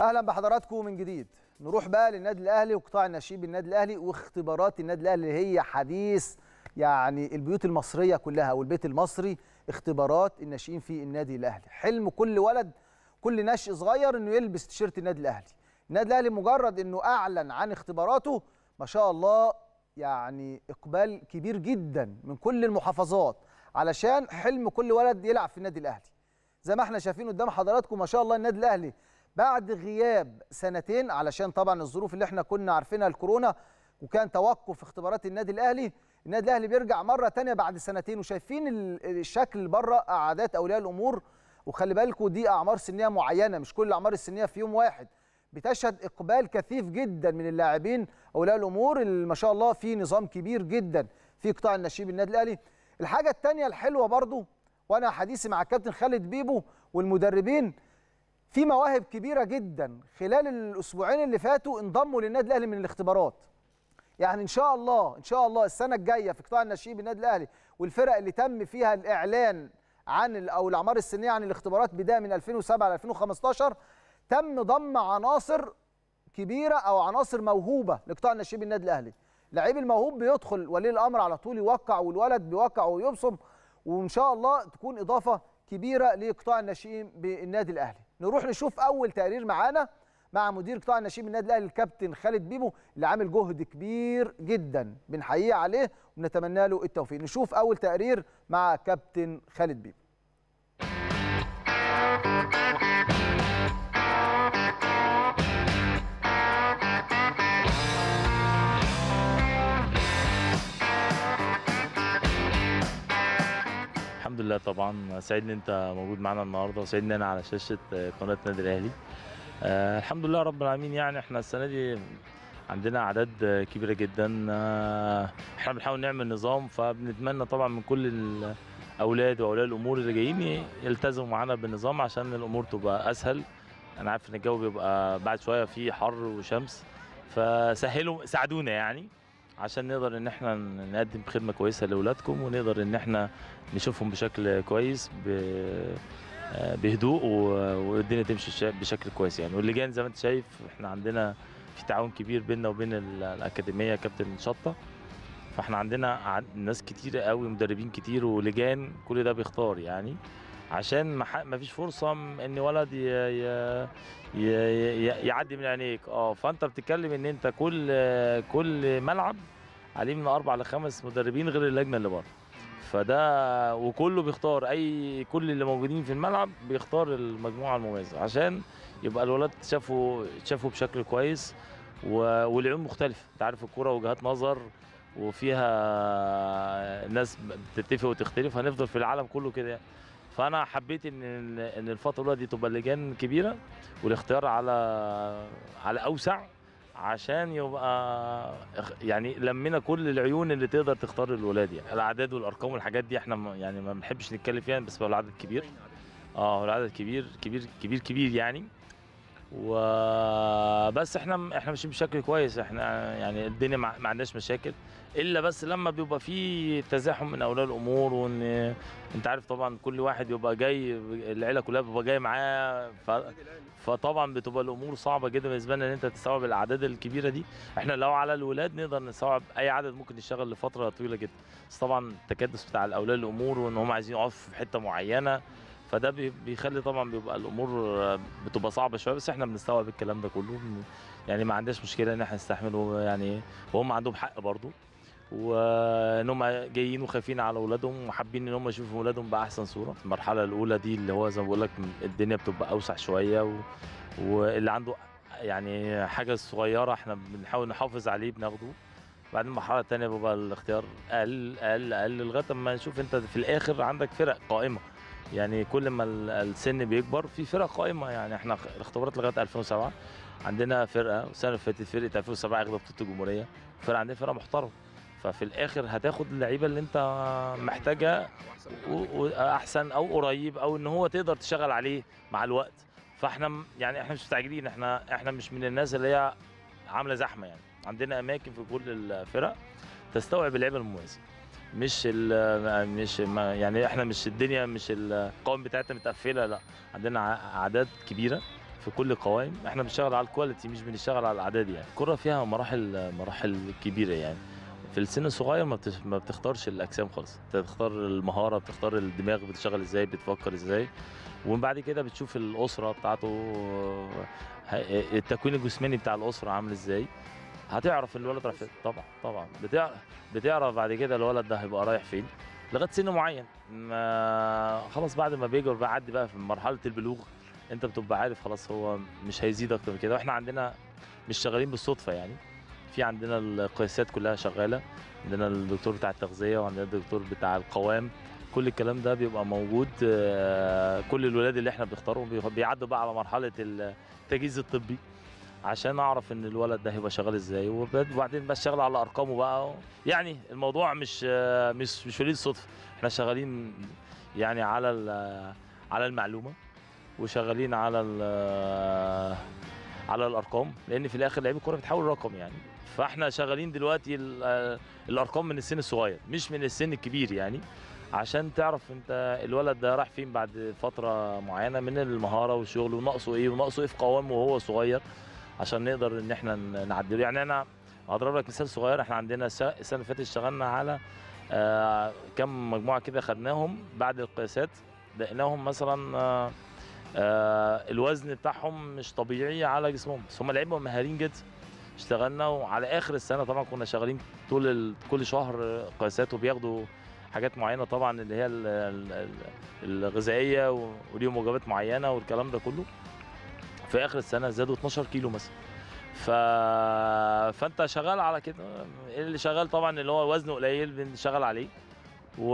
اهلا بحضراتكم من جديد نروح بقى للنادي الاهلي وقطاع الناشئين بالنادي الاهلي واختبارات النادي الاهلي اللي هي حديث يعني البيوت المصريه كلها والبيت المصري اختبارات الناشئين في النادي الاهلي حلم كل ولد كل ناشئ صغير انه يلبس تيشيرت النادي الاهلي النادي الاهلي مجرد انه اعلن عن اختباراته ما شاء الله يعني اقبال كبير جدا من كل المحافظات علشان حلم كل ولد يلعب في النادي الاهلي زي ما احنا شايفين قدام حضراتكم ما شاء الله النادي الاهلي بعد غياب سنتين علشان طبعا الظروف اللي احنا كنا عارفينها الكورونا وكان توقف اختبارات النادي الاهلي النادي الاهلي بيرجع مره ثانيه بعد سنتين وشايفين الشكل بره اعادات اولياء الامور وخلي بالكم دي اعمار سنيه معينه مش كل الاعمار السنيه في يوم واحد بتشهد اقبال كثيف جدا من اللاعبين اولاء الامور اللي ما شاء الله في نظام كبير جدا في قطاع الناشئين بالنادي الاهلي الحاجه الثانيه الحلوه برضو وانا حديثي مع الكابتن خالد بيبو والمدربين في مواهب كبيره جدا خلال الاسبوعين اللي فاتوا انضموا للنادي الاهلي من الاختبارات يعني ان شاء الله ان شاء الله السنه الجايه في قطاع الناشئين بالنادي الاهلي والفرق اللي تم فيها الاعلان عن او الاعمار السنيه عن الاختبارات بدايه من 2007 ل 2015 تم ضم عناصر كبيره او عناصر موهوبه لقطاع ناشئين النادي الاهلي لعيب الموهوب بيدخل ولي الامر على طول يوقع والولد بيوقع ويبصم وان شاء الله تكون اضافه كبيره لقطاع الناشئين بالنادي الاهلي نروح نشوف اول تقرير معانا مع مدير قطاع الناشئين بالنادي الاهلي الكابتن خالد بيبو اللي عامل جهد كبير جدا بنحييه عليه ونتمنى له التوفيق نشوف اول تقرير مع كابتن خالد بيبو الحمد لله طبعا سعيد ان انت موجود معانا النهارده وسعيد ان انا على شاشه قناه نادي الاهلي آه الحمد لله رب العالمين يعني احنا السنه دي عندنا اعداد كبيره جدا آه احنا بنحاول نعمل نظام فبنتمنى طبعا من كل الاولاد واولياء الامور اللي جايين يلتزموا معانا بالنظام عشان الامور تبقى اسهل انا عارف ان الجو بيبقى بعد شويه فيه حر وشمس فسهلوا ساعدونا يعني عشان نقدر ان احنا نقدم خدمه كويسه لاولادكم ونقدر ان احنا نشوفهم بشكل كويس ب... بهدوء والدنيا تمشي بشكل كويس يعني واللجان زي ما انت شايف احنا عندنا في تعاون كبير بيننا وبين الاكاديميه كابتن شطه فاحنا عندنا ناس كتير قوي مدربين كتير ولجان كل ده بيختار يعني عشان ما فيش فرصه ان ولد ي... ي... ي... يعدي من عينيك اه فانت بتتكلم ان انت كل كل ملعب عليه من اربع لخمس مدربين غير اللجنه اللي بره فده وكله بيختار اي كل اللي موجودين في الملعب بيختار المجموعه المميزه عشان يبقى الولاد شافوا شافوا بشكل كويس و... والعيون مختلفه انت عارف الكوره وجهات نظر وفيها ناس بتتفق وتختلف هنفضل في العالم كله كده يعني. فانا حبيت ان ان الفتره دي تبقى اللجان كبيره والاختيار على على اوسع عشان يبقى يعني لمينا كل العيون اللي تقدر تختار الولاد يعني الاعداد والارقام والحاجات دي احنا يعني ما بنحبش نتكلم فيها بس هو العدد كبير اه العدد كبير كبير كبير كبير يعني وبس احنا احنا ماشيين بشكل كويس احنا يعني الدنيا ما عندناش مشاكل الا بس لما بيبقى في تزاحم من اولياء الامور وان انت عارف طبعا كل واحد يبقى جاي العيله كلها بتبقى جايه معاه ف... فطبعا بتبقى الامور صعبه جدا بالنسبه لنا ان انت تستوعب الاعداد الكبيره دي احنا لو على الولاد نقدر نستوعب اي عدد ممكن يشتغل لفتره طويله جدا بس طبعا التكدس بتاع الاولياء الامور وان هم عايزين يقفوا في حته معينه فده بيخلي طبعا بيبقى الامور بتبقى صعبه شويه بس احنا بنستوعب الكلام ده كله يعني ما عندناش مشكله ان احنا نستحمله يعني وهم عندهم حق برضه وان هم جايين وخايفين على اولادهم وحابين ان هم يشوفوا اولادهم باحسن صوره المرحله الاولى دي اللي هو زي ما بقول لك الدنيا بتبقى اوسع شويه و... واللي عنده يعني حاجه صغيره احنا بنحاول نحافظ عليه بناخده بعدين المرحله الثانيه بيبقى الاختيار اقل اقل اقل لغايه اما نشوف انت في الاخر عندك فرق قائمه يعني كل ما السن بيكبر في فرق قائمه يعني احنا الاختبارات لغايه 2007 عندنا فرقه السنه اللي فاتت فرقه 2007 اخذت بطوله الجمهوريه فرقه عندنا فرقه محترمه ففي الاخر هتاخد اللعيبه اللي انت محتاجها واحسن او قريب او ان هو تقدر تشتغل عليه مع الوقت فاحنا يعني احنا مش مستعجلين احنا احنا مش من الناس اللي هي عامله زحمه يعني عندنا اماكن في كل الفرق تستوعب اللعيبه المميزه مش الـ مش ما يعني احنا مش الدنيا مش القوائم بتاعتنا متقفله لا عندنا اعداد كبيره في كل القوائم احنا بنشتغل على الكواليتي مش بنشتغل على الاعداد يعني الكره فيها مراحل مراحل كبيره يعني في السن الصغير ما بتختارش الاجسام خالص انت بتختار المهاره بتختار الدماغ بتشتغل ازاي بتفكر ازاي ومن بعد كده بتشوف الاسره بتاعته التكوين الجسماني بتاع الاسره عامل ازاي هتعرف الولد رايح فين طبعا طبعا بتعرف بتعرف بعد كده الولد ده هيبقى رايح فين لغايه سن معين ما خلاص بعد ما بيكبر بيعدي بقى في مرحله البلوغ انت بتبقى عارف خلاص هو مش هيزيد اكتر من كده واحنا عندنا مش شغالين بالصدفه يعني في عندنا القياسات كلها شغاله عندنا الدكتور بتاع التغذيه وعندنا الدكتور بتاع القوام كل الكلام ده بيبقى موجود آه، كل الولاد اللي احنا بنختارهم بيعدوا بقى على مرحله التجهيز الطبي عشان اعرف ان الولد ده هيبقى شغال ازاي وبعدين بشتغل على ارقامه بقى يعني الموضوع مش آه، مش مش وليد صدفه احنا شغالين يعني على على المعلومه وشغالين على على الارقام لان في الاخر لعيب الكوره بتحول رقم يعني فاحنا شغالين دلوقتي آه، الارقام من السن الصغير مش من السن الكبير يعني عشان تعرف انت الولد ده راح فين بعد فتره معينه من المهاره والشغل وناقصه ايه وناقصه ايه في قوامه وهو صغير عشان نقدر ان احنا نعدله يعني انا هضرب لك مثال صغير احنا عندنا السنه اللي فاتت اشتغلنا على آه كم مجموعه كده خدناهم بعد القياسات لقيناهم مثلا آه آه الوزن بتاعهم مش طبيعي على جسمهم بس هم لعيبه مهارين جدا اشتغلنا وعلى اخر السنه طبعا كنا شغالين طول كل شهر قياسات وبياخدوا حاجات معينه طبعا اللي هي الغذائيه وليهم وجبات معينه والكلام ده كله في اخر السنه زادوا 12 كيلو مثلا ف... فانت شغال على كده اللي شغال طبعا اللي هو وزنه قليل بنشتغل عليه و...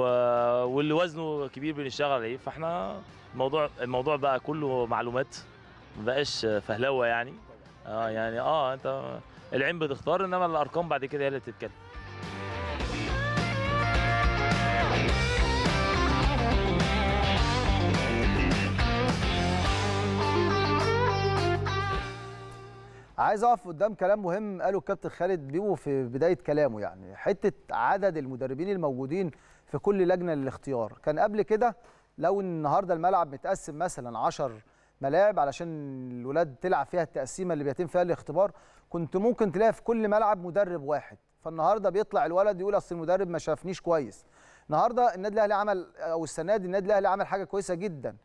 واللي وزنه كبير بنشتغل عليه فاحنا الموضوع الموضوع بقى كله معلومات ما بقاش فهلوه يعني اه يعني اه انت العين بتختار انما الارقام بعد كده هي اللي بتتكتب عايز اقف قدام كلام مهم قاله الكابتن خالد بيبو في بدايه كلامه يعني حته عدد المدربين الموجودين في كل لجنه للاختيار كان قبل كده لو النهارده الملعب متقسم مثلا 10 ملاعب علشان الولاد تلعب فيها التقسيمه اللي بيتم فيها الاختبار كنت ممكن تلاقي في كل ملعب مدرب واحد فالنهارده بيطلع الولد يقول اصل المدرب ما شافنيش كويس النهارده النادي الاهلي عمل او السنه دي النادي الاهلي عمل حاجه كويسه جدا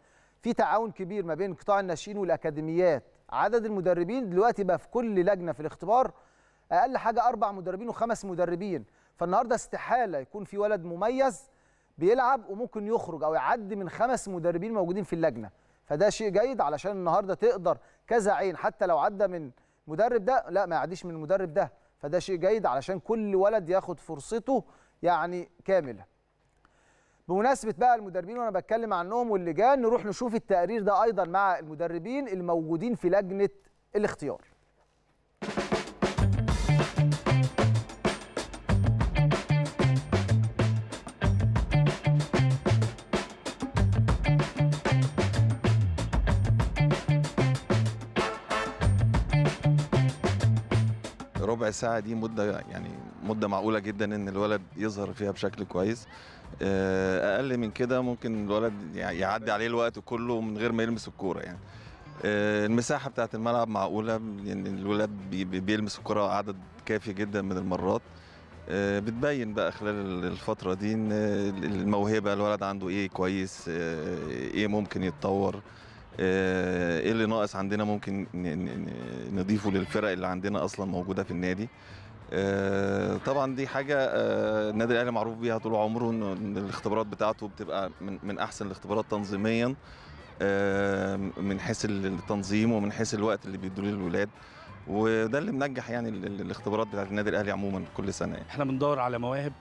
في تعاون كبير ما بين قطاع الناشئين والاكاديميات عدد المدربين دلوقتي بقى في كل لجنه في الاختبار اقل حاجه اربع مدربين وخمس مدربين فالنهارده استحاله يكون في ولد مميز بيلعب وممكن يخرج او يعدي من خمس مدربين موجودين في اللجنه فده شيء جيد علشان النهارده تقدر كذا عين حتى لو عدى من مدرب ده لا ما يعديش من المدرب ده فده شيء جيد علشان كل ولد ياخد فرصته يعني كامله بمناسبه بقى المدربين وانا بتكلم عنهم واللجان نروح نشوف التقرير ده ايضا مع المدربين الموجودين في لجنه الاختيار ربع ساعه دي مده يعني مده معقوله جدا ان الولد يظهر فيها بشكل كويس آه، اقل من كده ممكن الولد يعدي عليه الوقت كله من غير ما يلمس الكوره يعني آه، المساحه بتاعه الملعب معقوله يعني الولاد بيلمس الكورة عدد كافي جدا من المرات آه، بتبين بقى خلال الفترة دي ان الموهبة الولد عنده ايه كويس ايه ممكن يتطور آه، ايه اللي ناقص عندنا ممكن نضيفه للفرق اللي عندنا اصلا موجوده في النادي آه، طبعا دي حاجه آه، النادي الاهلي معروف بيها طول عمره ان الاختبارات بتاعته بتبقى من, من احسن الاختبارات تنظيميا من حيث التنظيم ومن حيث الوقت اللي بيدوا للولاد وده اللي منجح يعني الاختبارات بتاعت النادي الاهلي عموما كل سنه يعني. احنا بندور على مواهب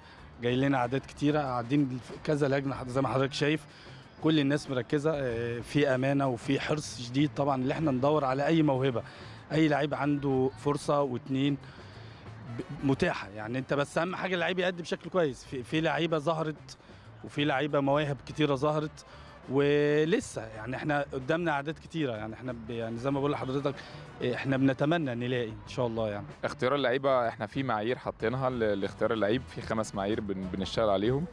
جاي لنا اعداد كتيره قاعدين كذا لجنه زي ما حضرتك شايف كل الناس مركزه آه، في امانه وفي حرص شديد طبعا اللي احنا ندور على اي موهبه اي لعيب عنده فرصه واتنين متاحه يعني انت بس اهم حاجه اللعيب يأدي بشكل كويس في, في لعيبه ظهرت وفي لعيبه مواهب كتيره ظهرت ولسه يعني احنا قدامنا اعداد كتيره يعني احنا يعني زي ما بقول لحضرتك احنا بنتمنى نلاقي ان شاء الله يعني اختيار اللعيبه احنا في معايير حاطينها لاختيار اللعيب في خمس معايير بنشتغل عليهم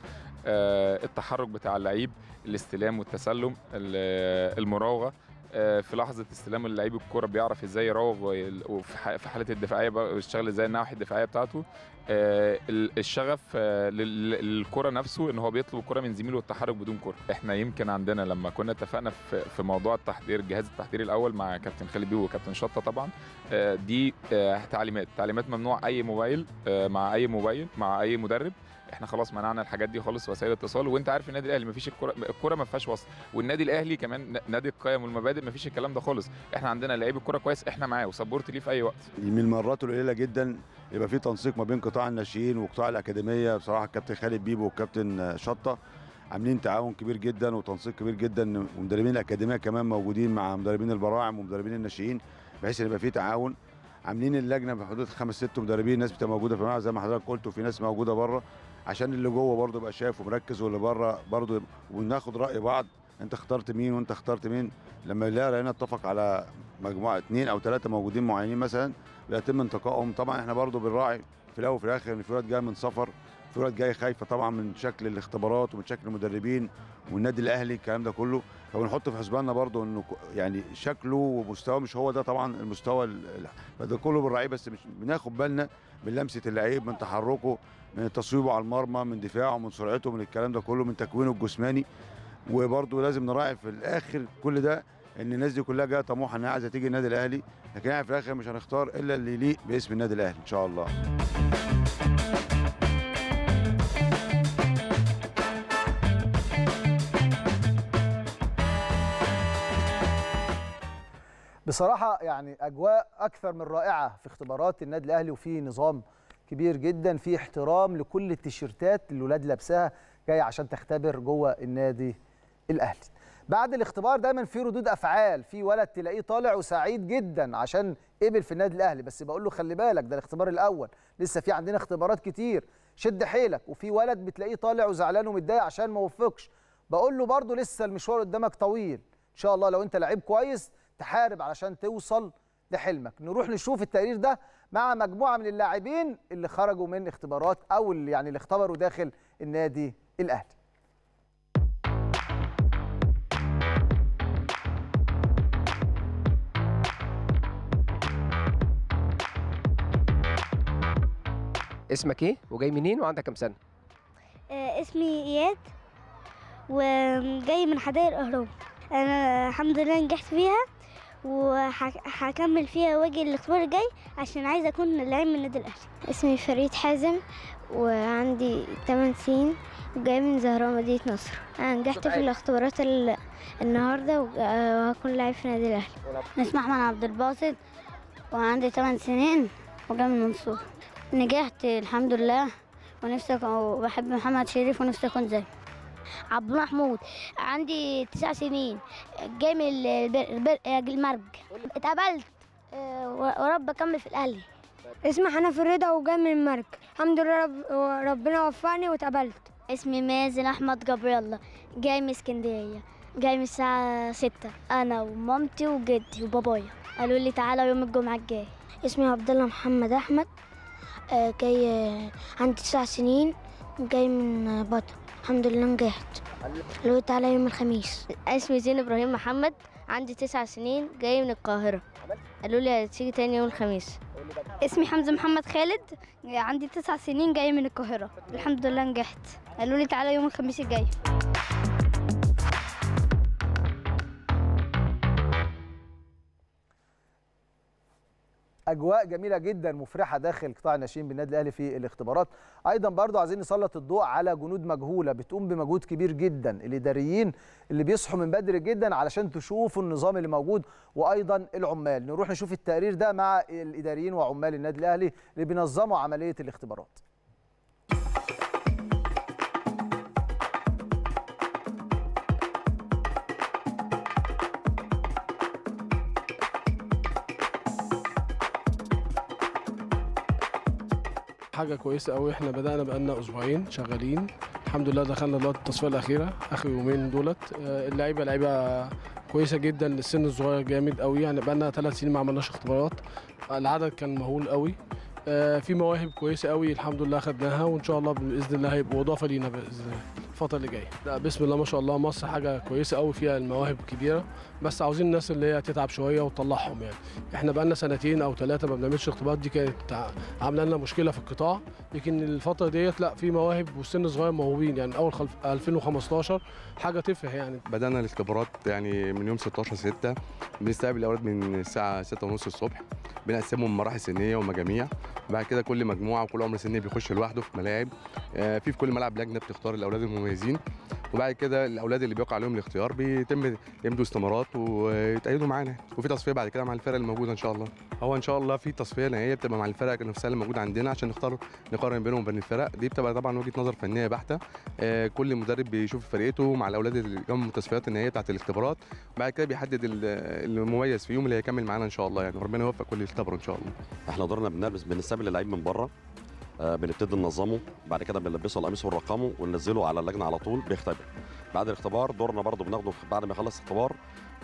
آه، التحرك بتاع اللعيب الاستلام والتسلم المراوغه آه، في لحظه استلام اللعيب الكرة بيعرف ازاي يراوغ وفي حاله الدفاعيه بيشتغل ازاي الناحيه الدفاعيه بتاعته آه، الشغف للكرة نفسه ان هو بيطلب الكرة من زميله والتحرك بدون كرة احنا يمكن عندنا لما كنا اتفقنا في موضوع التحضير جهاز التحضير الاول مع كابتن خالد بيه وكابتن شطه طبعا دي تعليمات تعليمات ممنوع اي موبايل مع اي موبايل مع اي مدرب احنا خلاص منعنا الحاجات دي خالص وسائل الاتصال وانت عارف النادي الاهلي مفيش الكره الكره ما فيهاش وصل والنادي الاهلي كمان نادي القيم والمبادئ مفيش الكلام ده خالص احنا عندنا لعيب الكره كويس احنا معاه وسبورت ليه في اي وقت من المرات القليله جدا يبقى في تنسيق ما بين قطاع الناشئين وقطاع الاكاديميه بصراحه الكابتن خالد بيبو والكابتن شطه عاملين تعاون كبير جدا وتنسيق كبير جدا ومدربين الاكاديميه كمان موجودين مع مدربين البراعم ومدربين الناشئين بحيث ان يبقى في تعاون عاملين اللجنه بحدود خمس ست مدربين ناس بتبقى موجوده في الملعب زي ما حضرتك قلت وفي ناس موجوده بره عشان اللي جوه برضه يبقى شايف ومركز واللي بره برضه وناخد راي بعض انت اخترت مين وانت اخترت مين لما لا رأينا اتفق على مجموعه اثنين او ثلاثه موجودين معينين مثلا بيتم انتقائهم طبعا احنا برضه بنراعي في الاول وفي الاخر ان في جاي من سفر الفرقات جايه خايفه طبعا من شكل الاختبارات ومن شكل المدربين والنادي الاهلي الكلام ده كله فبنحط في حسباننا برضو انه يعني شكله ومستواه مش هو ده طبعا المستوى فده كله بنراعيه بس مش بناخد بالنا من لمسه اللعيب من تحركه من تصويبه على المرمى من دفاعه من سرعته من الكلام ده كله من تكوينه الجسماني وبرضو لازم نراعي في الاخر كل ده ان الناس دي كلها جايه طموحه انها عايزه تيجي النادي الاهلي لكن احنا في الاخر مش هنختار الا اللي يليق باسم النادي الاهلي ان شاء الله بصراحه يعني اجواء اكثر من رائعه في اختبارات النادي الاهلي وفي نظام كبير جدا في احترام لكل التيشيرتات اللي الولاد لابساها جاي عشان تختبر جوه النادي الاهلي بعد الاختبار دايما في ردود افعال في ولد تلاقيه طالع وسعيد جدا عشان قبل في النادي الاهلي بس بقول له خلي بالك ده الاختبار الاول لسه في عندنا اختبارات كتير شد حيلك وفي ولد بتلاقيه طالع وزعلان ومتضايق عشان ما وفقش بقول له برضه لسه المشوار قدامك طويل ان شاء الله لو انت لعيب كويس تحارب علشان توصل لحلمك نروح نشوف التقرير ده مع مجموعه من اللاعبين اللي خرجوا من اختبارات او اللي يعني اللي اختبروا داخل النادي الاهلي اسمك ايه وجاي منين وعندك كام سنه آه اسمي اياد وجاي من حدائق الاهرام انا الحمد لله نجحت فيها وهكمل فيها واجي الاختبار الجاي عشان عايزه اكون لعيب من النادي الاهلي اسمي فريد حازم وعندي 8 سنين وجاي من زهراء مدينه نصر انا نجحت في الاختبارات النهارده وهكون لعيب في النادي الاهلي اسمي احمد عبد الباسط وعندي 8 سنين وجاي من منصور نجحت الحمد لله ونفسي وبحب محمد شريف ونفسي اكون زيه عبد محمود عندي تسع سنين جاي من المرج اتقبلت آه، ورب اكمل في الاهلي اسمي حنف الرضا وجاي من المرج الحمد لله رب ربنا وفقني واتقبلت اسمي مازن احمد جبر الله جاي من اسكندريه جاي من الساعه 6 انا ومامتي وجدي وبابايا قالوا لي تعالى يوم الجمعه الجاي اسمي عبد الله محمد احمد آه، جاي آه، عندي تسع سنين جاي من بطن الحمد لله نجحت لويت على يوم الخميس اسمي زين ابراهيم محمد عندي تسع سنين جاي من القاهرة قالوا لي هتيجي تاني يوم الخميس اسمي حمزة محمد خالد عندي تسع سنين جاي من القاهرة الحمد لله نجحت قالوا لي تعالى يوم الخميس الجاي اجواء جميله جدا مفرحه داخل قطاع الناشئين بالنادي الاهلي في الاختبارات ايضا برضو عايزين نسلط الضوء على جنود مجهوله بتقوم بمجهود كبير جدا الاداريين اللي بيصحوا من بدري جدا علشان تشوفوا النظام اللي موجود وايضا العمال نروح نشوف التقرير ده مع الاداريين وعمال النادي الاهلي اللي بينظموا عمليه الاختبارات حاجه كويسه قوي احنا بدانا بقالنا اسبوعين شغالين الحمد لله دخلنا دلوقتي التصفيه الاخيره اخر يومين دولت آه، اللعيبه لعيبه كويسه جدا للسن الصغير جامد قوي يعني بقالنا ثلاث سنين ما عملناش اختبارات العدد كان مهول قوي آه، في مواهب كويسه قوي الحمد لله خدناها وان شاء الله باذن الله هيبقوا اضافه لينا باذن الله الفتره اللي جايه لا بسم الله ما شاء الله مصر حاجه كويسه قوي فيها المواهب كبيره بس عاوزين الناس اللي هي تتعب شويه وتطلعهم يعني احنا بقى لنا سنتين او ثلاثه ما بنعملش اختبارات دي كانت عامله لنا مشكله في القطاع لكن الفتره ديت لا في مواهب والسن صغير موهوبين يعني اول خلف 2015 حاجه تفرح يعني بدانا الاختبارات يعني من يوم 16 6 بنستقبل الاولاد من الساعه 6:30 الصبح بنقسمهم مراحل سنيه ومجاميع بعد كده كل مجموعه وكل عمر سني بيخش لوحده في ملاعب آه، في في كل ملعب لجنه بتختار الاولاد المميزين وبعد كده الاولاد اللي بيقع عليهم الاختيار بيتم يمدوا استمارات ويتأيدوا معانا وفي تصفيه بعد كده مع الفرق الموجوده ان شاء الله هو ان شاء الله في تصفيه نهائيه بتبقى مع الفرق نفسها اللي موجوده عندنا عشان نختار نقارن بينهم وبين الفرق دي بتبقى طبعا وجهه نظر فنيه بحته آه، كل مدرب بيشوف فرقته مع الاولاد اللي جم التصفيات النهائيه بتاعه الاختبارات بعد كده بيحدد المميز فيهم اللي هيكمل معانا ان شاء الله يعني ربنا يوفق كل اللي اختبروا ان شاء الله احنا دورنا بنلبس بنستقبل اللعيب من بره آه، بنبتدي ننظمه بعد كده بنلبسه القميص ونرقمه وننزله على اللجنه على طول بيختبر بعد الاختبار دورنا برضه بناخده بعد ما يخلص الاختبار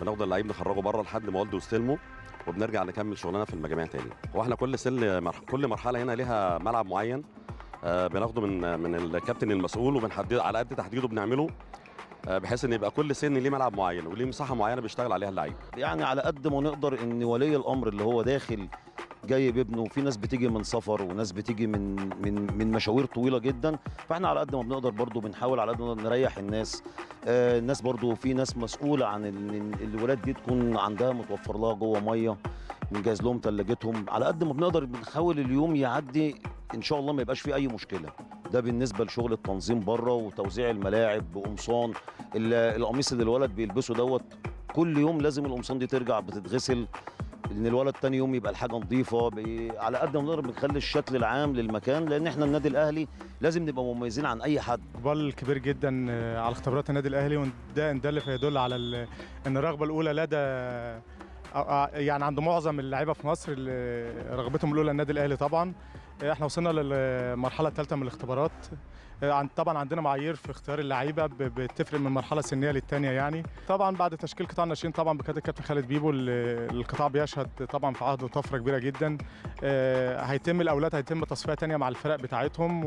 بناخد اللعيب نخرجه بره لحد ما والده يستلمه وبنرجع نكمل شغلنا في المجاميع تاني هو احنا كل سل مرح... كل مرحله هنا ليها ملعب معين آه بناخده من من الكابتن المسؤول وبنحدد على قد تحديده بنعمله آه بحيث ان يبقى كل سن ليه ملعب معين وليه مساحه معينه بيشتغل عليها اللعيب يعني على قد ما نقدر ان ولي الامر اللي هو داخل جاي بابنه وفي ناس بتيجي من سفر وناس بتيجي من من من مشاوير طويله جدا فاحنا على قد ما بنقدر برضو بنحاول على قد ما نريح الناس الناس آه، برضو في ناس مسؤوله عن الولاد دي تكون عندها متوفر لها جوه ميه بنجهز لهم ثلاجتهم على قد ما بنقدر بنحاول اليوم يعدي ان شاء الله ما يبقاش فيه اي مشكله ده بالنسبه لشغل التنظيم بره وتوزيع الملاعب بقمصان القميص اللي الولد بيلبسه دوت كل يوم لازم القمصان دي ترجع بتتغسل ان الولد تاني يوم يبقى الحاجه نظيفه على قد ما نقدر بنخلي الشكل العام للمكان لان احنا النادي الاهلي لازم نبقى مميزين عن اي حد اقبال كبير جدا آه، على اختبارات النادي الاهلي وده ده اللي فيدل على ان الرغبه الاولى لدى آه، آه، يعني عند معظم اللعيبه في مصر رغبتهم الاولى النادي الاهلي طبعا احنا وصلنا للمرحله الثالثه من الاختبارات آه، عن طبعا عندنا معايير في اختيار اللعيبه بتفرق من مرحله سنيه للثانيه يعني طبعا بعد تشكيل قطاع الناشئين طبعا بكاد الكابتن خالد بيبو القطاع بيشهد طبعا في عهد طفره كبيره جدا آه، هيتم الاولاد هيتم تصفيه ثانيه مع الفرق بتاعتهم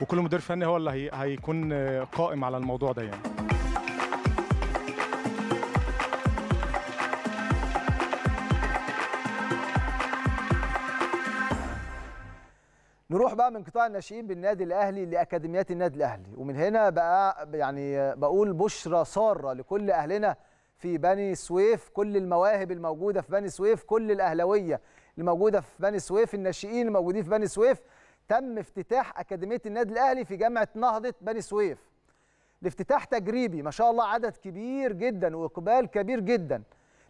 وكل مدير فني هو اللي هيكون آه، قائم على الموضوع ده يعني بقى من قطاع الناشئين بالنادي الاهلي لاكاديميات النادي الاهلي ومن هنا بقى يعني بقول بشرى ساره لكل اهلنا في بني سويف كل المواهب الموجوده في بني سويف كل الاهلاويه الموجوده في بني سويف الناشئين الموجودين في بني سويف تم افتتاح اكاديميه النادي الاهلي في جامعه نهضه بني سويف الافتتاح تجريبي ما شاء الله عدد كبير جدا واقبال كبير جدا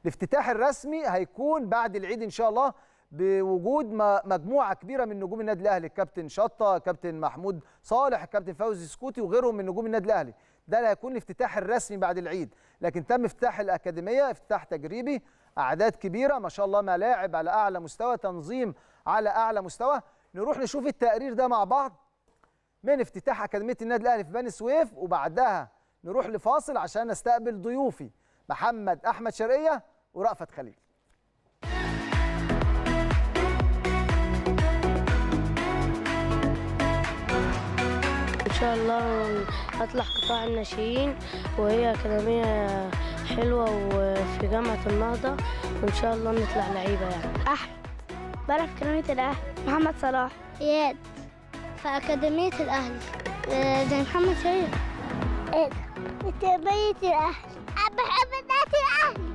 الافتتاح الرسمي هيكون بعد العيد ان شاء الله بوجود مجموعه كبيره من نجوم النادي الاهلي الكابتن شطه كابتن محمود صالح الكابتن فوزي سكوتي وغيرهم من نجوم النادي الاهلي ده اللي هيكون الافتتاح الرسمي بعد العيد لكن تم افتتاح الاكاديميه افتتاح تجريبي اعداد كبيره ما شاء الله ملاعب على اعلى مستوى تنظيم على اعلى مستوى نروح نشوف التقرير ده مع بعض من افتتاح اكاديميه النادي الاهلي في بني سويف وبعدها نروح لفاصل عشان نستقبل ضيوفي محمد احمد شرقيه ورأفت خليل شاء الله هطلع قطاع الناشئين وهي أكاديمية حلوة وفي جامعة النهضة وإن شاء الله نطلع لعيبة يعني أحمد بلعب في أكاديمية الأهلي محمد صلاح إياد في أكاديمية الأهلي آه، زي محمد شريف إيه في أكاديمية الأهلي بحب نادي الأهلي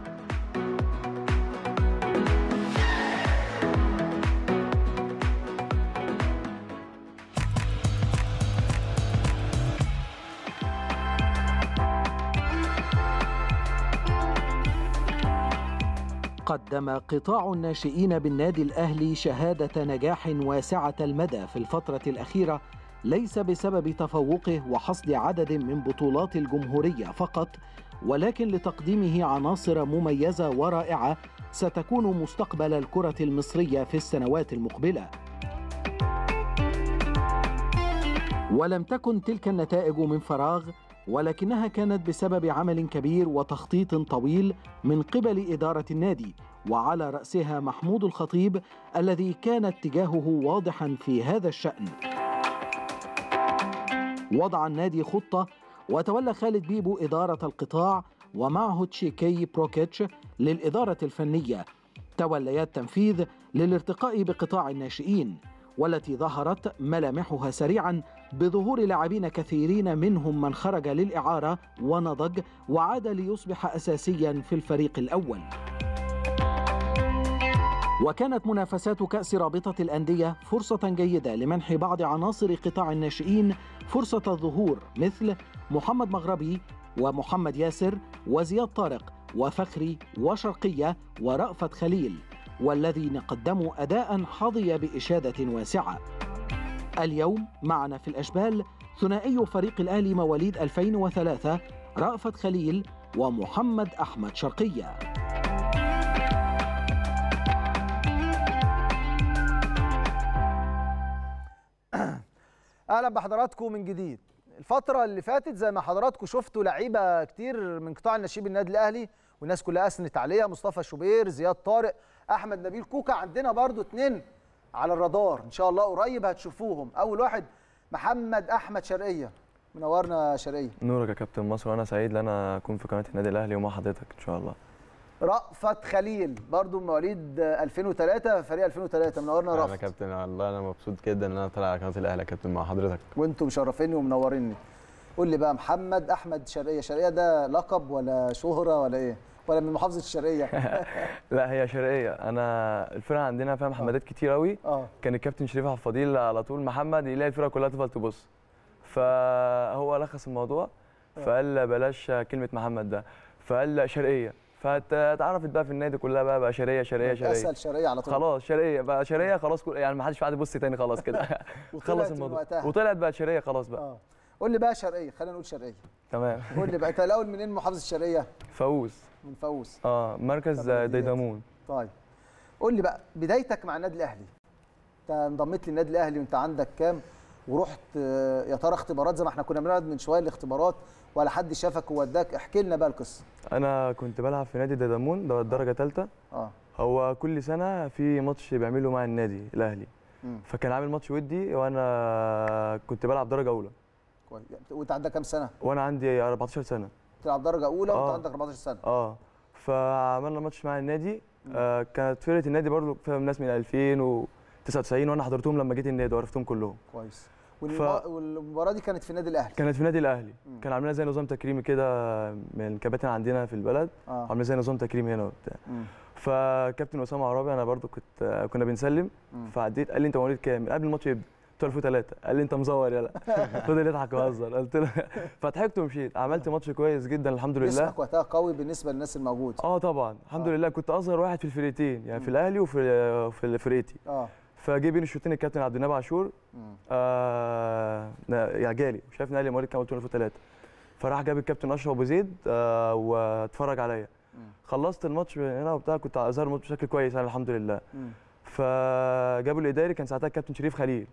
قدم قطاع الناشئين بالنادي الأهلي شهادة نجاح واسعة المدى في الفترة الأخيرة ليس بسبب تفوقه وحصد عدد من بطولات الجمهورية فقط ولكن لتقديمه عناصر مميزة ورائعة ستكون مستقبل الكرة المصرية في السنوات المقبلة ولم تكن تلك النتائج من فراغ ولكنها كانت بسبب عمل كبير وتخطيط طويل من قبل إدارة النادي وعلى رأسها محمود الخطيب الذي كان اتجاهه واضحا في هذا الشأن وضع النادي خطة وتولى خالد بيبو إدارة القطاع ومعه تشيكي بروكيتش للإدارة الفنية توليا التنفيذ للارتقاء بقطاع الناشئين والتي ظهرت ملامحها سريعا بظهور لاعبين كثيرين منهم من خرج للإعارة ونضج وعاد ليصبح أساسيا في الفريق الأول وكانت منافسات كأس رابطة الأندية فرصة جيدة لمنح بعض عناصر قطاع الناشئين فرصة الظهور مثل محمد مغربي ومحمد ياسر وزياد طارق وفخري وشرقية ورأفت خليل والذين قدموا أداء حظي بإشادة واسعة اليوم معنا في الأشبال ثنائي فريق الأهلي مواليد 2003 رأفت خليل ومحمد أحمد شرقية أهلا بحضراتكم من جديد الفترة اللي فاتت زي ما حضراتكم شفتوا لعيبة كتير من قطاع النشيب النادي الأهلي والناس كلها أسنت عليها مصطفى شوبير زياد طارق أحمد نبيل كوكا عندنا برضو اتنين على الرادار ان شاء الله قريب هتشوفوهم اول واحد محمد احمد شرقيه منورنا شرقيه نورك يا كابتن مصر وانا سعيد ان انا اكون في قناه النادي الاهلي ومع حضرتك ان شاء الله رأفت خليل برضه مواليد 2003 فريق 2003 منورنا رأفت انا كابتن والله انا مبسوط جدا ان انا طالع على قناه الاهلي يا كابتن مع حضرتك وانتم مشرفيني ومنوريني قول لي بقى محمد احمد شرقيه شرقيه ده لقب ولا شهره ولا ايه ولا من محافظه الشرقيه لا هي شرقيه انا الفرقه عندنا فيها محمدات آه. كتير قوي آه. كان الكابتن شريف عبد الفضيل على طول محمد يلاقي الفرقه كلها تفضل تبص فهو لخص الموضوع آه. فقال بلاش كلمه محمد ده فقال شرقيه فاتعرفت بقى في النادي كلها بقى بقى شرقيه شرقيه شرقيه اسال شرقيه على طول خلاص شرقيه بقى شرقيه خلاص كل يعني ما حدش قاعد يبص تاني خلاص كده خلص الموضوع وطلعت بقى شرقيه خلاص بقى آه. قول لي بقى شرقيه خلينا نقول شرقيه تمام قول لي بقى انت الاول منين محافظه الشرقيه فوز ونفوز اه مركز ديدامون طيب قول لي بقى بدايتك مع النادي الاهلي انت انضميت للنادي الاهلي وانت عندك كام ورحت آه، يا ترى اختبارات زي ما احنا كنا بنقعد من شويه الاختبارات ولا حد شافك ووداك احكي لنا بقى القصه انا كنت بلعب في نادي ديدامون ده الدرجه ثالثه اه هو كل سنه في ماتش بيعمله مع النادي الاهلي مم. فكان عامل ماتش ودي وانا كنت بلعب درجه اولى كويس وانت عندك كام سنه وانا عندي 14 سنه تلعب درجه اولى وانت آه. عندك 14 سنه اه فعملنا ماتش مع النادي آه كانت فرقه النادي برضو فيها ناس من 2099 وانا حضرتهم لما جيت النادي وعرفتهم كلهم كويس والمبار... ف... والمباراه دي كانت في النادي الاهلي كانت في النادي الاهلي مم. كان عاملينها زي نظام تكريمي كده من كباتن عندنا في البلد آه. عاملين زي نظام تكريمي هنا وبتاع فكابتن اسامه عرابي انا برضو كنت كنا بنسلم مم. فعديت قال لي انت مواليد كام قبل الماتش يبدا قلت له 2003 قال لي انت مزور يلا فضل يضحك ويهزر قلت له فضحكت ومشيت عملت ماتش كويس جدا الحمد لله جسمك وقتها قوي بالنسبه للناس الموجوده اه طبعا الحمد آه. لله كنت اصغر واحد في الفريقين يعني في الاهلي وفي في فريتي اه فجه بين الشوطين الكابتن عبد النبي عاشور آه يا جالي عارف الاهلي مواليد كام قلت له 2003 فراح جاب الكابتن اشرف ابو زيد آه واتفرج عليا خلصت الماتش هنا وبتاع كنت أظهر الماتش بشكل كويس يعني الحمد لله مم. فجابوا الاداري كان ساعتها الكابتن شريف خليل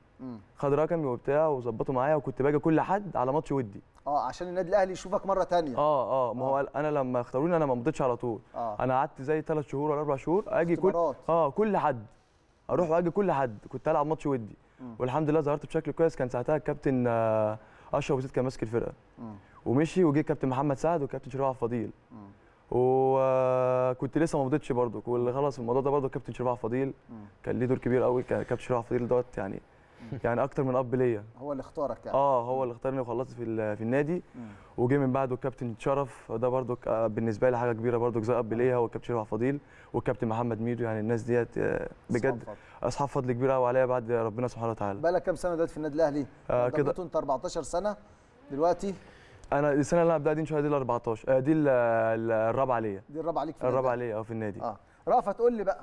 خد رقمي وبتاع وظبطوا معايا وكنت باجي كل حد على ماتش ودي اه عشان النادي الاهلي يشوفك مره ثانيه اه اه ما هو آه. انا لما اختاروني انا ما مضيتش على طول آه. انا قعدت زي ثلاث شهور ولا اربع شهور اجي كل اه كل حد اروح واجي كل حد كنت العب ماتش ودي مم. والحمد لله ظهرت بشكل كويس كان ساعتها الكابتن آه، اشرف وزيد كان ماسك الفرقه مم. ومشي وجه كابتن محمد سعد وكابتن شريف عبد الفضيل وكنت لسه ما مضيتش برضو واللي خلص الموضوع ده برضو كابتن شريف فضيل كان ليه دور كبير قوي كابتن شريف فضيل دوت يعني يعني اكتر من اب ليا هو اللي اختارك يعني اه هو اللي اختارني وخلصت في في النادي وجي من بعده الكابتن شرف ده برضو بالنسبه لي حاجه كبيره برضو زي اب ليا هو الكابتن شرف فضيل والكابتن محمد ميدو يعني الناس ديت آه، بجد اصحاب فضل كبير قوي عليا بعد ربنا سبحانه وتعالى بقى لك كام سنه دلوقتي في النادي الاهلي آه كده انت 14 سنه دلوقتي انا السنه اللي انا دي ان شاء الله دي ال 14 آه، دي الرابعه ليا دي الرابعه ليك في الرابعه ليا اه في النادي اه رافت قول لي بقى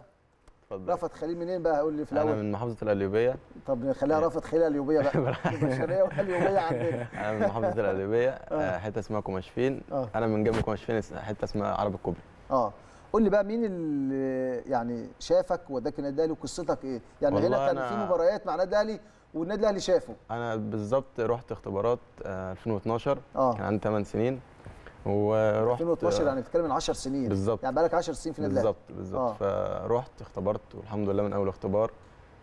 اتفضل رافت خليل منين بقى قول لي في الاول انا من محافظه القليوبيه طب خليها آه. رافت خليل القليوبيه بقى البشريه والاليوبيه عندنا انا من محافظه القليوبيه آه. حته اسمها كوماشفين انا من جنب كوماشفين حته اسمها عرب الكوبري اه قول لي بقى مين اللي يعني شافك وداك النادي الاهلي وقصتك ايه؟ يعني هنا كان في مباريات مع النادي الاهلي والنادي الاهلي شافه انا بالظبط رحت اختبارات 2012 آه،, آه. كان عندي 8 سنين ورحت 2012 يعني بتتكلم من 10 سنين بالظبط يعني بقالك 10 سنين في النادي الاهلي بالظبط بالظبط آه. فرحت اختبرت والحمد لله من اول اختبار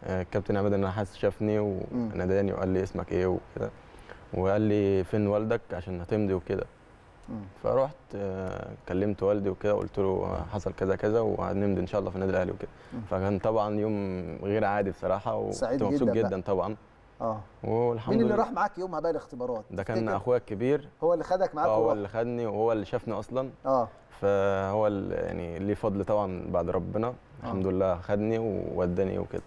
الكابتن آه، عماد النحاس شافني وناداني وقال لي اسمك ايه وكده وقال لي فين والدك عشان هتمضي وكده فروحت آه، كلمت والدي وكده قلت له حصل كذا كذا وهنمضي ان شاء الله في النادي الاهلي وكده فكان طبعا يوم غير عادي بصراحه وكنت مبسوط جدا, جدا طبعا اه والحمد مين اللي راح معاك يومها بقى الاختبارات؟ ده كان اخويا الكبير هو اللي خدك معاك آه، هو اللي خدني وهو اللي شافني اصلا اه فهو اللي يعني ليه فضل طبعا بعد ربنا أوه. الحمد لله خدني ووداني وكده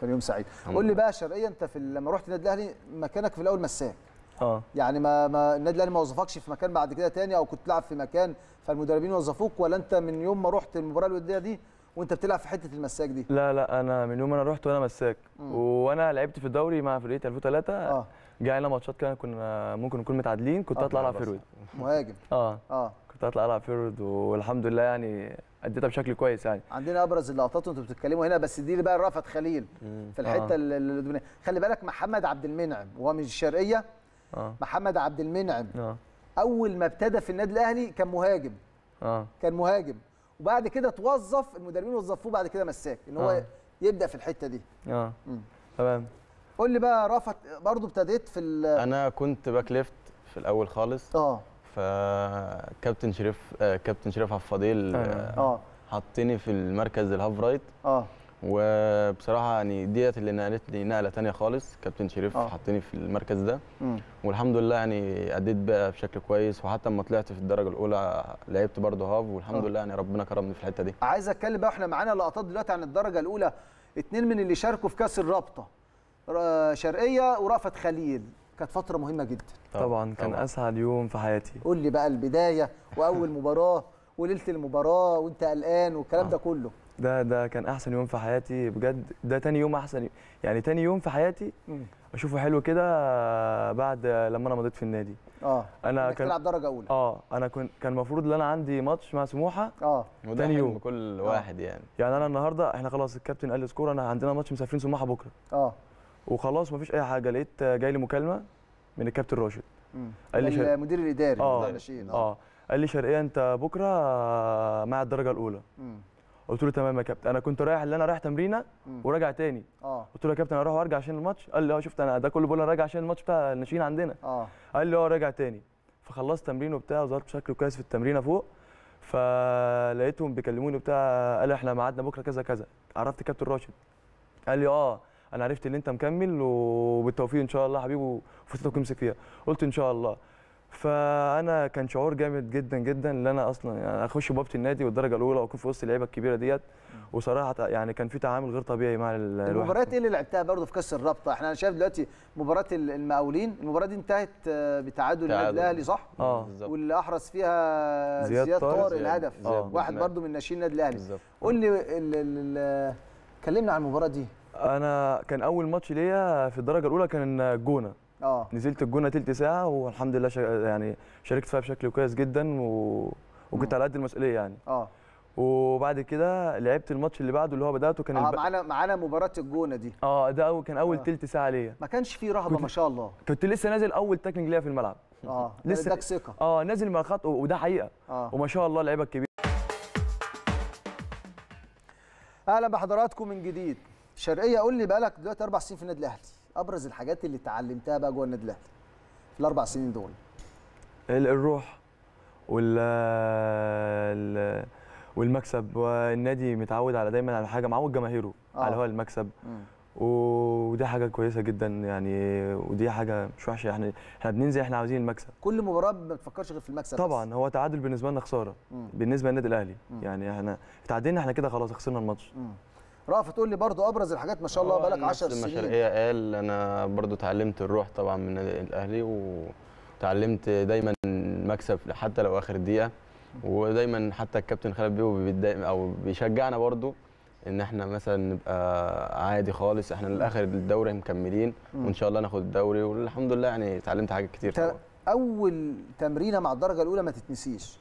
كان يوم سعيد قول لي بقى شرقيه انت في لما رحت النادي الاهلي مكانك في الاول مساك اه يعني ما, ما النادي الاهلي ما وظفكش في مكان بعد كده تاني او كنت تلعب في مكان فالمدربين وظفوك ولا انت من يوم ما رحت المباراه الوديه دي وانت بتلعب في حته المساك دي لا لا انا من يوم ما انا رحت وانا مساك وانا لعبت في الدوري مع فرقتي 2003 اه جه علينا ماتشات كده كنا ممكن نكون متعادلين كنت اطلع آه، العب فيرود مهاجم اه اه كنت اطلع العب فيرود والحمد لله يعني اديتها بشكل كويس يعني عندنا ابرز اللقطات وانتوا بتتكلموا هنا بس دي اللي بقى رفت خليل في الحته آه. اللي خلي بالك محمد عبد المنعم وهو من الشرقيه آه. محمد عبد المنعم آه. اول ما ابتدى في النادي الاهلي كان مهاجم آه. كان مهاجم وبعد كده توظف المدربين وظفوه بعد كده مساك ان هو آه. يبدا في الحته دي اه تمام قول لي بقى رافت برضو ابتديت في انا كنت باك ليفت في الاول خالص اه فكابتن شريف آه كابتن شريف عفضيل آه. اه, آه. حطني في المركز الهاف رايت اه وبصراحه يعني ديت اللي نقلتني نقله ثانيه خالص كابتن شريف آه. حطني في المركز ده مم. والحمد لله يعني اديت بقى بشكل كويس وحتى لما طلعت في الدرجه الاولى لعبت برده هاف والحمد آه. لله يعني ربنا كرمني في الحته دي عايز اتكلم بقى احنا معانا لقطات دلوقتي عن الدرجه الاولى اثنين من اللي شاركوا في كاس الرابطه شرقيه ورأفت خليل كانت فتره مهمه جدا طبعا, طبعا. كان طبعا. اسعد يوم في حياتي قول لي بقى البدايه واول مباراه وليله المباراه وانت قلقان والكلام آه. ده كله ده ده كان احسن يوم في حياتي بجد ده تاني يوم احسن يعني تاني يوم في حياتي اشوفه حلو كده آه، بعد لما انا مضيت في النادي اه انا كان تلعب درجه اولى اه انا كنت كان المفروض ان انا عندي ماتش مع سموحه اه تاني يوم كل آه. واحد يعني يعني انا النهارده احنا خلاص الكابتن قال لي سكور انا عندنا ماتش مسافرين سموحه بكره اه وخلاص مفيش اي حاجه لقيت جاي لي مكالمه من الكابتن راشد قال لي المدير الاداري آه. آه. اه قال لي شرقيه انت بكره آه، مع الدرجه الاولى مم. قلت له تمام يا كابتن انا كنت رايح اللي انا رايح تمرينه وراجع تاني اه قلت له يا كابتن انا هروح وارجع عشان الماتش قال لي اه شفت انا ده كله بقول انا راجع عشان الماتش بتاع الناشئين عندنا اه قال لي اه راجع تاني فخلصت تمرين وبتاع وظهرت بشكل كويس في التمرينه فوق فلقيتهم بيكلموني وبتاع قال احنا ميعادنا بكره كذا كذا عرفت كابتن راشد قال لي اه انا عرفت ان انت مكمل وبالتوفيق ان شاء الله يا حبيبي وفرصتك امسك فيها قلت ان شاء الله فانا كان شعور جامد جدا جدا ان انا اصلا يعني اخش بوابه النادي والدرجه الاولى واكون في وسط اللعيبه الكبيره ديت وصراحه يعني كان في تعامل غير طبيعي مع المباريات ايه اللي لعبتها برضه في كاس الرابطه احنا شايف دلوقتي مباراه المقاولين المباراه دي انتهت آه، بتعادل النادي الاهلي صح اه واللي احرز فيها زياد, زياد طارق الهدف آه. واحد برضه من ناشئين النادي الاهلي قول لي كلمنا عن المباراه دي انا كان اول ماتش ليا في الدرجه الاولى كان الجونه اه نزلت الجونه تلت ساعه والحمد لله شا... يعني شاركت فيها بشكل كويس جدا و... وكنت على قد المسؤوليه يعني اه وبعد كده لعبت الماتش اللي بعده اللي هو بداته كان اه الب... معانا معانا مباراه الجونه دي اه ده أول كان اول آه. تلت ساعه ليا ما كانش فيه رهبه كنت... ما شاء الله كنت لسه نازل اول تاكلنج ليا في الملعب اه لسه اداك ثقه اه نازل مع خط وده حقيقه آه. وما شاء الله لعيبه كبير اهلا بحضراتكم من جديد شرقيه قول لي بقالك دلوقتي اربع سنين في النادي الاهلي ابرز الحاجات اللي اتعلمتها بقى جوه النادي الاهلي في الاربع سنين دول الروح وال والمكسب والنادي متعود على دايما على حاجه معود جماهيره آه. على هو المكسب مم. ودي حاجه كويسه جدا يعني ودي حاجه مش وحشه احنا يعني احنا بننزل احنا عاوزين المكسب كل مباراه ما بتفكرش غير في المكسب طبعا بس. هو تعادل بالنسبه لنا خساره مم. بالنسبه للنادي الاهلي مم. يعني احنا تعادلنا احنا كده خلاص خسرنا الماتش رأفت تقول لي برضو ابرز الحاجات ما شاء الله بقالك 10 سنين المشرقيه قال انا برضو اتعلمت الروح طبعا من النادي الاهلي وتعلمت دايما مكسب حتى لو اخر دقيقه ودايما حتى الكابتن خالد بيبو او بيشجعنا برضو ان احنا مثلا نبقى عادي خالص احنا للاخر الدوري مكملين وان شاء الله ناخد الدوري والحمد لله يعني اتعلمت حاجات كتير طبعا. اول تمرينه مع الدرجه الاولى ما تتنسيش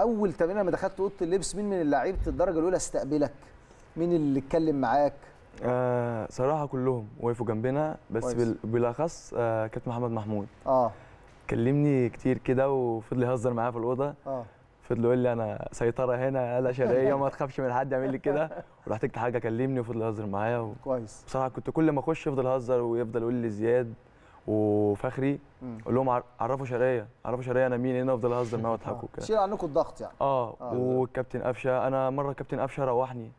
اول تمرينه لما دخلت اوضه اللبس مين من لعيبه الدرجه الاولى استقبلك مين اللي اتكلم معاك آه صراحه كلهم وقفوا جنبنا بس بالاخص آه كابتن محمد محمود اه كلمني كتير كده وفضل يهزر معايا في الاوضه اه فضل يقول لي انا سيطره هنا قلق شرقيه وما تخافش من حد يعمل لي كده ورحت اكتب حاجه كلمني وفضل يهزر معايا و... كويس بصراحه كنت كل ما اخش يفضل يهزر ويفضل يقول لي زياد وفخري اقول لهم عرفوا شرقيه عرفوا شرقيه انا مين هنا افضل اهزر معاه واضحك آه. وكده شيل عنكم الضغط يعني اه, آه. والكابتن قفشه انا مره كابتن قفشه روحني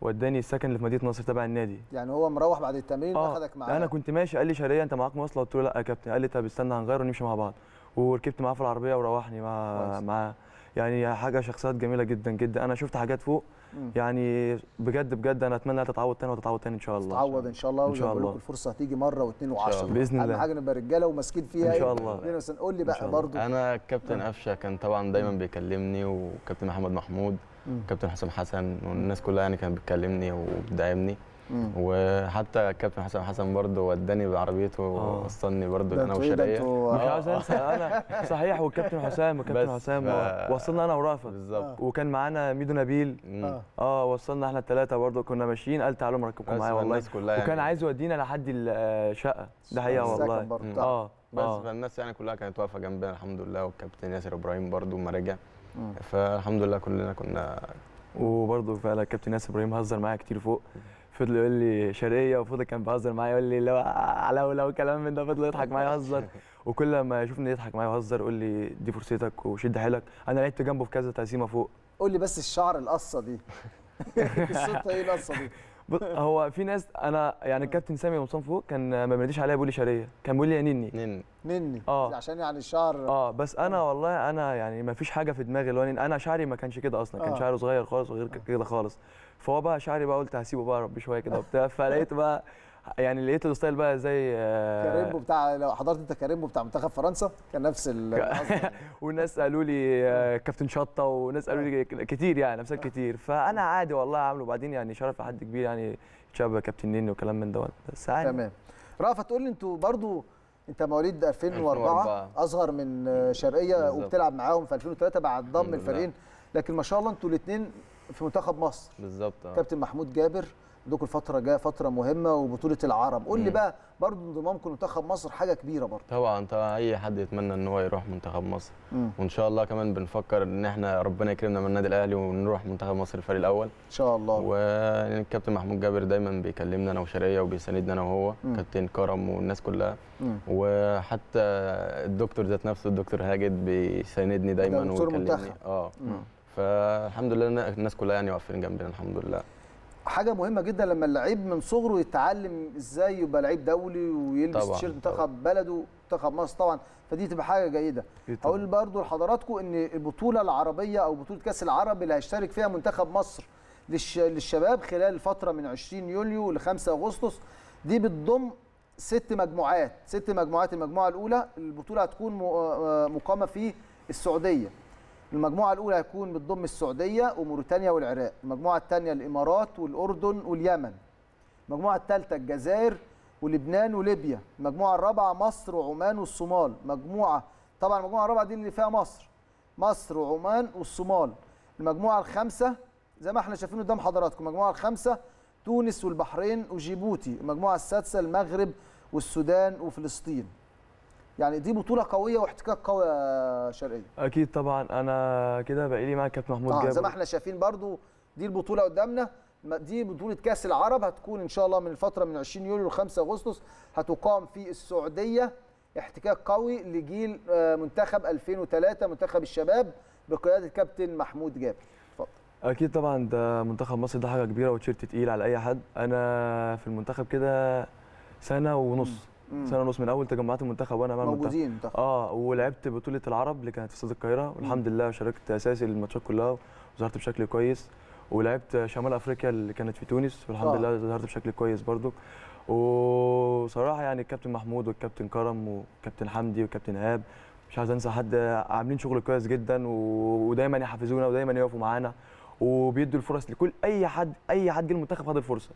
وداني السكن اللي في مدينه نصر تبع النادي يعني هو مروح بعد التمرين آه اخذك معاه يعني انا كنت ماشي قال لي شاريه انت معاك مواصله قلت له لا يا كابتن قال لي طب استنى هنغير ونمشي مع بعض وركبت معاه في العربيه وروحني مع معاه يعني حاجه شخصيات جميله جدا جدا انا شفت حاجات فوق مم. يعني بجد بجد انا اتمنى تتعوض تاني وتتعوض تاني ان شاء الله تتعوض ان شاء الله ان شاء الله الفرصه هتيجي مره واثنين وعشرة باذن الله اهم حاجه نبقى رجاله وماسكين فيها ان إيه؟ شاء الله بس قول لي بقى برضه انا كابتن قفشه كان طبعا دايما بيكلمني وكابتن محمد محمود كابتن حسام حسن والناس كلها يعني كانت بتكلمني وبتدعمني وحتى كابتن حسام حسن برضه وداني بعربيته آه. ووصلني برضه انا وشرقيه مش آه. عاوز انسى انا صحيح والكابتن حسام الكابتن حسام وصلنا انا ورافع بالظبط آه. وكان معانا ميدو نبيل اه, آه وصلنا احنا الثلاثه برضه كنا ماشيين قال تعالوا مركبكم معايا والله يعني. وكان يعني. عايز يودينا لحد الشقه ده حقيقه والله اه بس فالناس يعني كلها كانت واقفه جنبنا الحمد لله والكابتن ياسر ابراهيم برضه لما رجع فالحمد لله كلنا كنا وبرضه فعلا كابتن ياسر ابراهيم هزر معايا كتير فوق فضل يقول لي شرقيه وفضل كان بيهزر معايا يقول لي لا آه، علو لو كلام من ده فضل يضحك معايا يهزر وكل ما يشوفني يضحك معايا يهزر يقول لي دي فرصتك وشد حيلك انا لعبت جنبه في كذا تقسيمه فوق قول لي بس الشعر القصه دي الصوت ايه القصه دي هو في ناس انا يعني الكابتن آه. سامي مصطفى فوق كان ما بيرديش عليا بيقول لي شاريه كان بيقول لي يا نني نني نني اه عشان يعني الشعر اه بس انا آه. والله انا يعني ما فيش حاجه في دماغي اللي انا شعري ما كانش كده اصلا كان آه. شعري صغير خالص وغير كده خالص فهو بقى شعري بقى قلت هسيبه بقى ربي شويه كده وبتاع فلقيت بقى يعني لقيت الستايل بقى زي آه، كاريمبو بتاع لو حضرت انت كاريمبو بتاع منتخب فرنسا كان نفس ال يعني. والناس قالوا لي آه، كابتن شطه وناس قالوا لي أيوة. كتير يعني نفسك كتير فانا أيوة. عادي والله عامله وبعدين يعني شرف لحد كبير يعني تشابه كابتن نيني وكلام من دوت بس عادي تمام رأفت تقول لي انتوا برضو انت مواليد 2004, 2004 اصغر من آه، شرقيه بالزبط. وبتلعب معاهم في 2003 بعد ضم الفريقين لكن ما شاء الله انتوا الاثنين في منتخب مصر بالظبط كابتن محمود جابر دوك الفتره جاء فتره مهمه وبطوله العرب قول لي بقى برضه انضمامكم لمنتخب مصر حاجه كبيره برضه طبعا طبعا اي حد يتمنى ان هو يروح منتخب مصر مم. وان شاء الله كمان بنفكر ان احنا ربنا يكرمنا من النادي الاهلي ونروح منتخب مصر الفريق الاول ان شاء الله والكابتن محمود جابر دايما بيكلمنا انا وشرقيه وبيساندنا انا وهو كابتن كرم والناس كلها مم. وحتى الدكتور ذات نفسه الدكتور هاجد بيساندني دايما وبيكلمني اه فالحمد لله الناس كلها يعني واقفين جنبنا الحمد لله حاجه مهمه جدا لما اللعيب من صغره يتعلم ازاي يبقى لعيب دولي ويلبس تيشيرت منتخب بلده منتخب مصر طبعا فدي تبقى حاجه جيده هقول برضو لحضراتكم ان البطوله العربيه او بطوله كاس العرب اللي هيشترك فيها منتخب مصر للشباب خلال الفتره من 20 يوليو ل 5 اغسطس دي بتضم ست مجموعات ست مجموعات المجموعه الاولى البطوله هتكون مقامه في السعوديه المجموعة الأولى هيكون بتضم السعودية وموريتانيا والعراق المجموعة الثانية الإمارات والأردن واليمن المجموعة الثالثة الجزائر ولبنان وليبيا المجموعة الرابعة مصر وعمان والصومال مجموعة طبعا المجموعة الرابعة دي اللي فيها مصر مصر وعمان والصومال المجموعة الخامسة زي ما احنا شايفين قدام حضراتكم المجموعة الخامسة تونس والبحرين وجيبوتي المجموعة السادسة المغرب والسودان وفلسطين يعني دي بطوله قويه واحتكاك قوي يا شرقيه اكيد طبعا انا كده بقى لي مع كابتن محمود آه جابر زي ما احنا شايفين برضو دي البطوله قدامنا دي بطوله كاس العرب هتكون ان شاء الله من الفتره من 20 يوليو ل 5 اغسطس هتقام في السعوديه احتكاك قوي لجيل آه، منتخب 2003 منتخب الشباب بقياده كابتن محمود جابر اتفضل اكيد طبعا ده منتخب مصر ده حاجه كبيره وتيشيرت تقيل على اي حد انا في المنتخب كده سنه ونص م. سنه ونص من اول تجمعات المنتخب وانا مع موجودين طيب. اه ولعبت بطوله العرب اللي كانت في استاد القاهره والحمد لله شاركت اساسي الماتشات كلها وظهرت بشكل كويس ولعبت شمال افريقيا اللي كانت في تونس والحمد آه. لله ظهرت بشكل كويس برضو وصراحه يعني الكابتن محمود والكابتن كرم والكابتن حمدي والكابتن ايهاب مش عايز انسى حد عاملين شغل كويس جدا ودايما يحفزونا ودايما يقفوا معانا وبيدوا الفرص لكل اي حد اي حد جه المنتخب خد الفرصه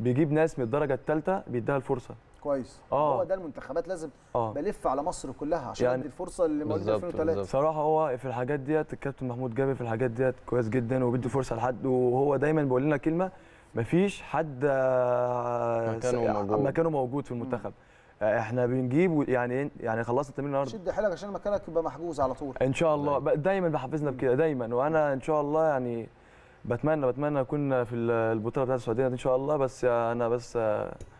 بيجيب ناس من الدرجه الثالثه بيديها الفرصه كويس آه. هو ده المنتخبات لازم آه. بلف على مصر كلها عشان يعني ادي الفرصه في 2003 بصراحه هو في الحاجات ديت الكابتن محمود جابر في الحاجات ديت كويس جدا وبيدي فرصه لحد وهو دايما بيقول لنا كلمه مفيش حد آه، مكانه موجود مكانه موجود في المنتخب آه، احنا بنجيب يعني يعني خلصنا التمرين النهارده شد حيلك عشان مكانك يبقى محجوز على طول ان شاء الله طيب. دايما بحفزنا بكده دايما وانا ان شاء الله يعني بتمنى بتمنى اكون في البطوله بتاعت السعوديه ان شاء الله بس انا بس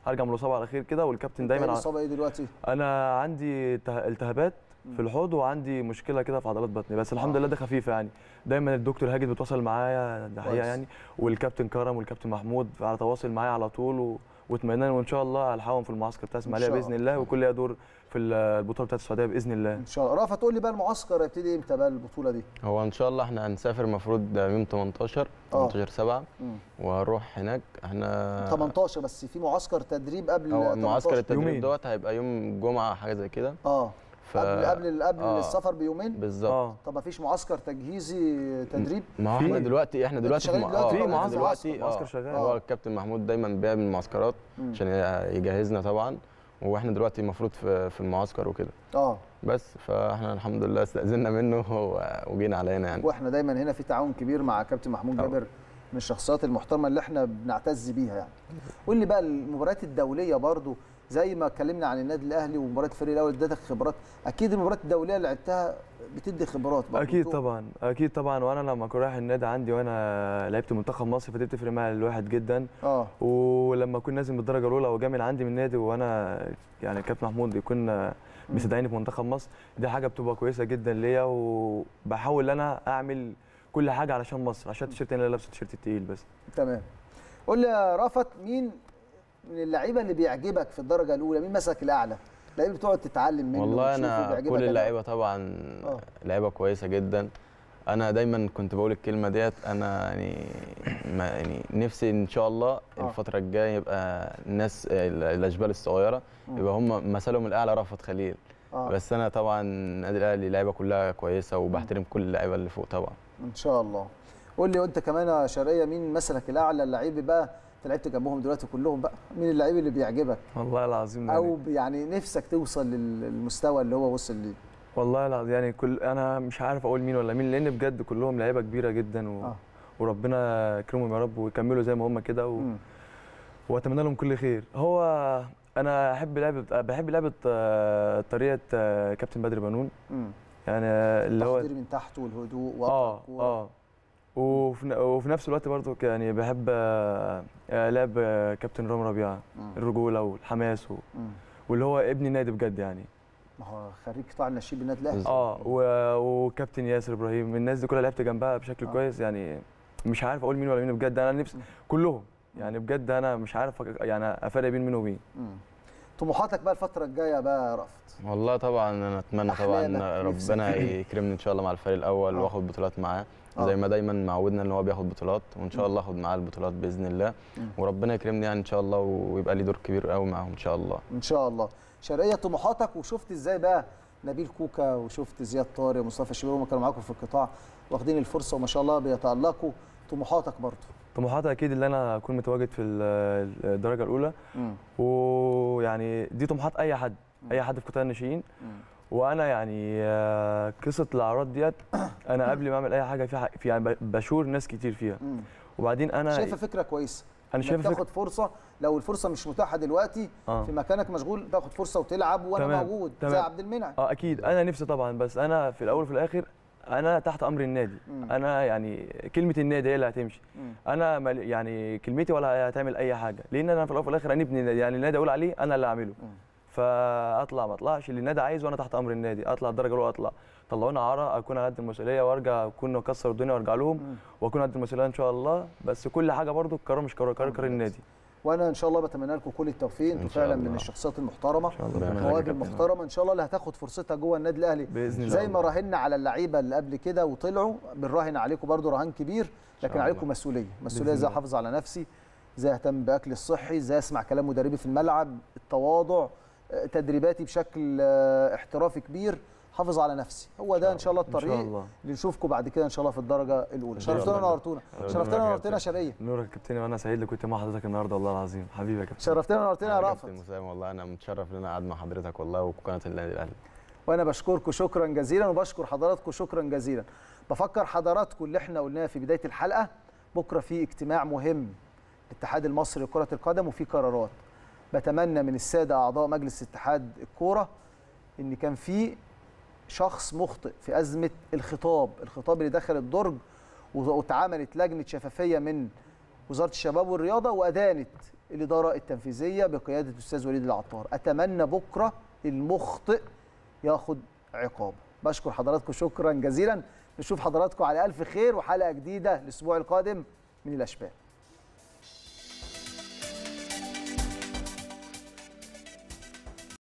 هرجع من الاصابه على خير كده والكابتن دايما إيه الاصابه ايه دلوقتي؟ انا عندي التهابات في الحوض وعندي مشكله كده في عضلات بطني بس الحمد آه. لله ده خفيفه يعني دايما الدكتور هاجد بيتواصل معايا ده حقيقه يعني والكابتن كرم والكابتن محمود على تواصل معايا على طول واتمنى وان شاء الله هلحقهم في المعسكر بتاع اسماعيليه باذن الله وكل يدور في البطوله بتاعت السعوديه باذن الله ان شاء الله رافع تقول لي بقى المعسكر هيبتدي امتى بقى البطوله دي هو ان شاء الله احنا هنسافر المفروض يوم 18 18 7 وهنروح هناك احنا 18 بس في معسكر تدريب قبل هو معسكر التدريب دوت هيبقى يوم جمعه حاجه زي كده اه ف... قبل قبل قبل آه. السفر بيومين بالظبط آه. طب ما فيش معسكر تجهيزي تدريب ما احنا دلوقتي احنا دلوقتي في آه، معسكر دلوقتي معسكر آه، شغال هو الكابتن محمود دايما بيعمل معسكرات آه. عشان يجهزنا طبعا واحنا دلوقتي المفروض في في المعسكر وكده اه بس فاحنا الحمد لله استاذنا منه وجينا علينا يعني واحنا دايما هنا في تعاون كبير مع كابتن محمود جابر من الشخصيات المحترمه اللي احنا بنعتز بيها يعني قول لي بقى المباريات الدوليه برضو زي ما اتكلمنا عن النادي الاهلي ومباراه الفريق الاول ادتك خبرات اكيد المباريات الدوليه اللي لعبتها بتدي خبرات بقى اكيد طبعا اكيد طبعا وانا لما كنت رايح النادي عندي وانا لعبت منتخب مصر فدي بتفرق معايا الواحد جدا اه ولما اكون نازل بالدرجه الاولى وجامل عندي من النادي وانا يعني كابتن محمود يكون مستدعيني في منتخب مصر دي حاجه بتبقى كويسه جدا ليا وبحاول ان انا اعمل كل حاجه علشان مصر عشان التيشيرت انا لابس التيشيرت التقيل بس تمام قول لي يا رافت مين من اللعيبه اللي بيعجبك في الدرجه الاولى مين مسك الاعلى لعيب بتقعد تتعلم منه والله انا كل اللعيبه طبعا آه. لعيبه كويسه جدا انا دايما كنت بقول الكلمه ديت انا يعني ما يعني نفسي ان شاء الله آه. الفتره الجايه يبقى الناس الاشبال الصغيره آه. يبقى هم مثلهم الاعلى رفض خليل آه. بس انا طبعا النادي الاهلي لعيبه كلها كويسه وبحترم كل اللعيبه اللي فوق طبعا ان شاء الله قول لي انت كمان يا شرقيه مين مثلك الاعلى اللعيب بقى انت لعبت جنبهم دلوقتي كلهم بقى مين اللعيب اللي بيعجبك والله العظيم او يعني, يعني نفسك توصل للمستوى اللي هو وصل ليه والله العظيم يعني كل انا مش عارف اقول مين ولا مين لان بجد كلهم لعيبه كبيره جدا و... آه. وربنا يكرمهم يا رب ويكملوا زي ما هم كده و... واتمنى لهم كل خير هو انا احب لعبه بحب لعبه طريقه آه، كابتن بدر بنون م. يعني اللي هو من تحت والهدوء اه اه وفي نفس الوقت برضه يعني بحب آه، لعب آه، كابتن رامي ربيعه الرجوله والحماس و... واللي هو ابن النادي بجد يعني ما هو خريج قطاع الناشئين بالنادي الاهلي اه و... وكابتن ياسر ابراهيم الناس دي كلها لعبت جنبها بشكل آه. كويس يعني مش عارف اقول مين ولا مين بجد انا نفسي كلهم يعني بجد انا مش عارف يعني افرق بين مين ومين طموحاتك بقى الفتره الجايه بقى يا رافت والله طبعا انا اتمنى طبعا ربنا يكرمني ان شاء الله مع الفريق الاول آه. واخد بطولات معاه اه. زي ما دايما معودنا ان هو بياخد بطولات وان شاء الله اخد معاه البطولات باذن الله وربنا يكرمني يعني ان شاء الله ويبقى لي دور كبير قوي معاهم ان شاء الله ان شاء الله شرقيه طموحاتك وشفت ازاي بقى نبيل كوكا وشفت زياد طارق ومصطفى الشبير هم كانوا معاكم في القطاع واخدين الفرصه وما شاء الله بيتالقوا طموحاتك برضه طموحاتي اكيد ان انا اكون متواجد في الدرجه الاولى ويعني دي طموحات اي حد اي حد في قطاع الناشئين وانا يعني آه، قصه الاعراض ديت انا قبل ما اعمل اي حاجه في, في يعني بشور ناس كتير فيها وبعدين انا شايفه فكره كويسه انا شايف تاخد فكرة. فرصه لو الفرصه مش متاحه دلوقتي آه. في مكانك مشغول تاخد فرصه وتلعب وانا تمام. موجود تمام. زي عبد المنعم اه اكيد انا نفسي طبعا بس انا في الاول وفي الاخر انا تحت امر النادي مم. انا يعني كلمه النادي هي اللي هتمشي مم. انا يعني كلمتي ولا هتعمل اي حاجه لان انا في الاول وفي الاخر انا ابن النادي يعني النادي اقول عليه انا اللي اعمله مم. فاطلع ما اطلعش اللي النادي عايزه وانا تحت امر النادي اطلع الدرجه الاولى اطلع طلعونا عاره اكون على قد المسؤوليه وارجع اكون اكسر الدنيا وارجع لهم واكون قد المسؤوليه ان شاء الله بس كل حاجه برده القرار مش قرار قرار آه، النادي وانا ان شاء الله بتمنى لكم كل التوفيق انتوا فعلا من الشخصيات المحترمه المواهب المحترمه ان شاء الله اللي هتاخد فرصتها جوه النادي الاهلي بإذن زي الله. ما راهنا على اللعيبه اللي قبل كده وطلعوا بنراهن عليكم برده رهان كبير لكن عليكم مسؤوليه مسؤوليه ازاي احافظ على نفسي ازاي اهتم باكلي الصحي ازاي اسمع كلام مدربي في الملعب التواضع تدريباتي بشكل آه، احترافي كبير حافظ على نفسي هو ده ان شاء الله الطريق اللي نشوفكم بعد كده ان شاء الله في الدرجه الاولى شرفتونا ونورتونا شرفتنا ونورتنا شرقيه نورك يا كابتن وانا سعيد كنت مع حضرتك النهارده والله العظيم حبيبي يا كابتن شرفتنا ونورتنا يا رافت كابتن مسام والله انا متشرف ان انا قاعد مع حضرتك والله وقناه النادي الاهلي وانا بشكركم شكرا جزيلا وبشكر حضراتكم شكرا جزيلا بفكر حضراتكم اللي احنا قلناه في بدايه الحلقه بكره في اجتماع مهم الاتحاد المصري لكره القدم وفي قرارات بتمنى من الساده اعضاء مجلس اتحاد الكوره ان كان في شخص مخطئ في ازمه الخطاب الخطاب اللي دخل الدرج واتعملت لجنه شفافيه من وزاره الشباب والرياضه وادانت الاداره التنفيذيه بقياده الاستاذ وليد العطار اتمنى بكره المخطئ ياخد عقاب بشكر حضراتكم شكرا جزيلا نشوف حضراتكم على الف خير وحلقه جديده الاسبوع القادم من الأشبال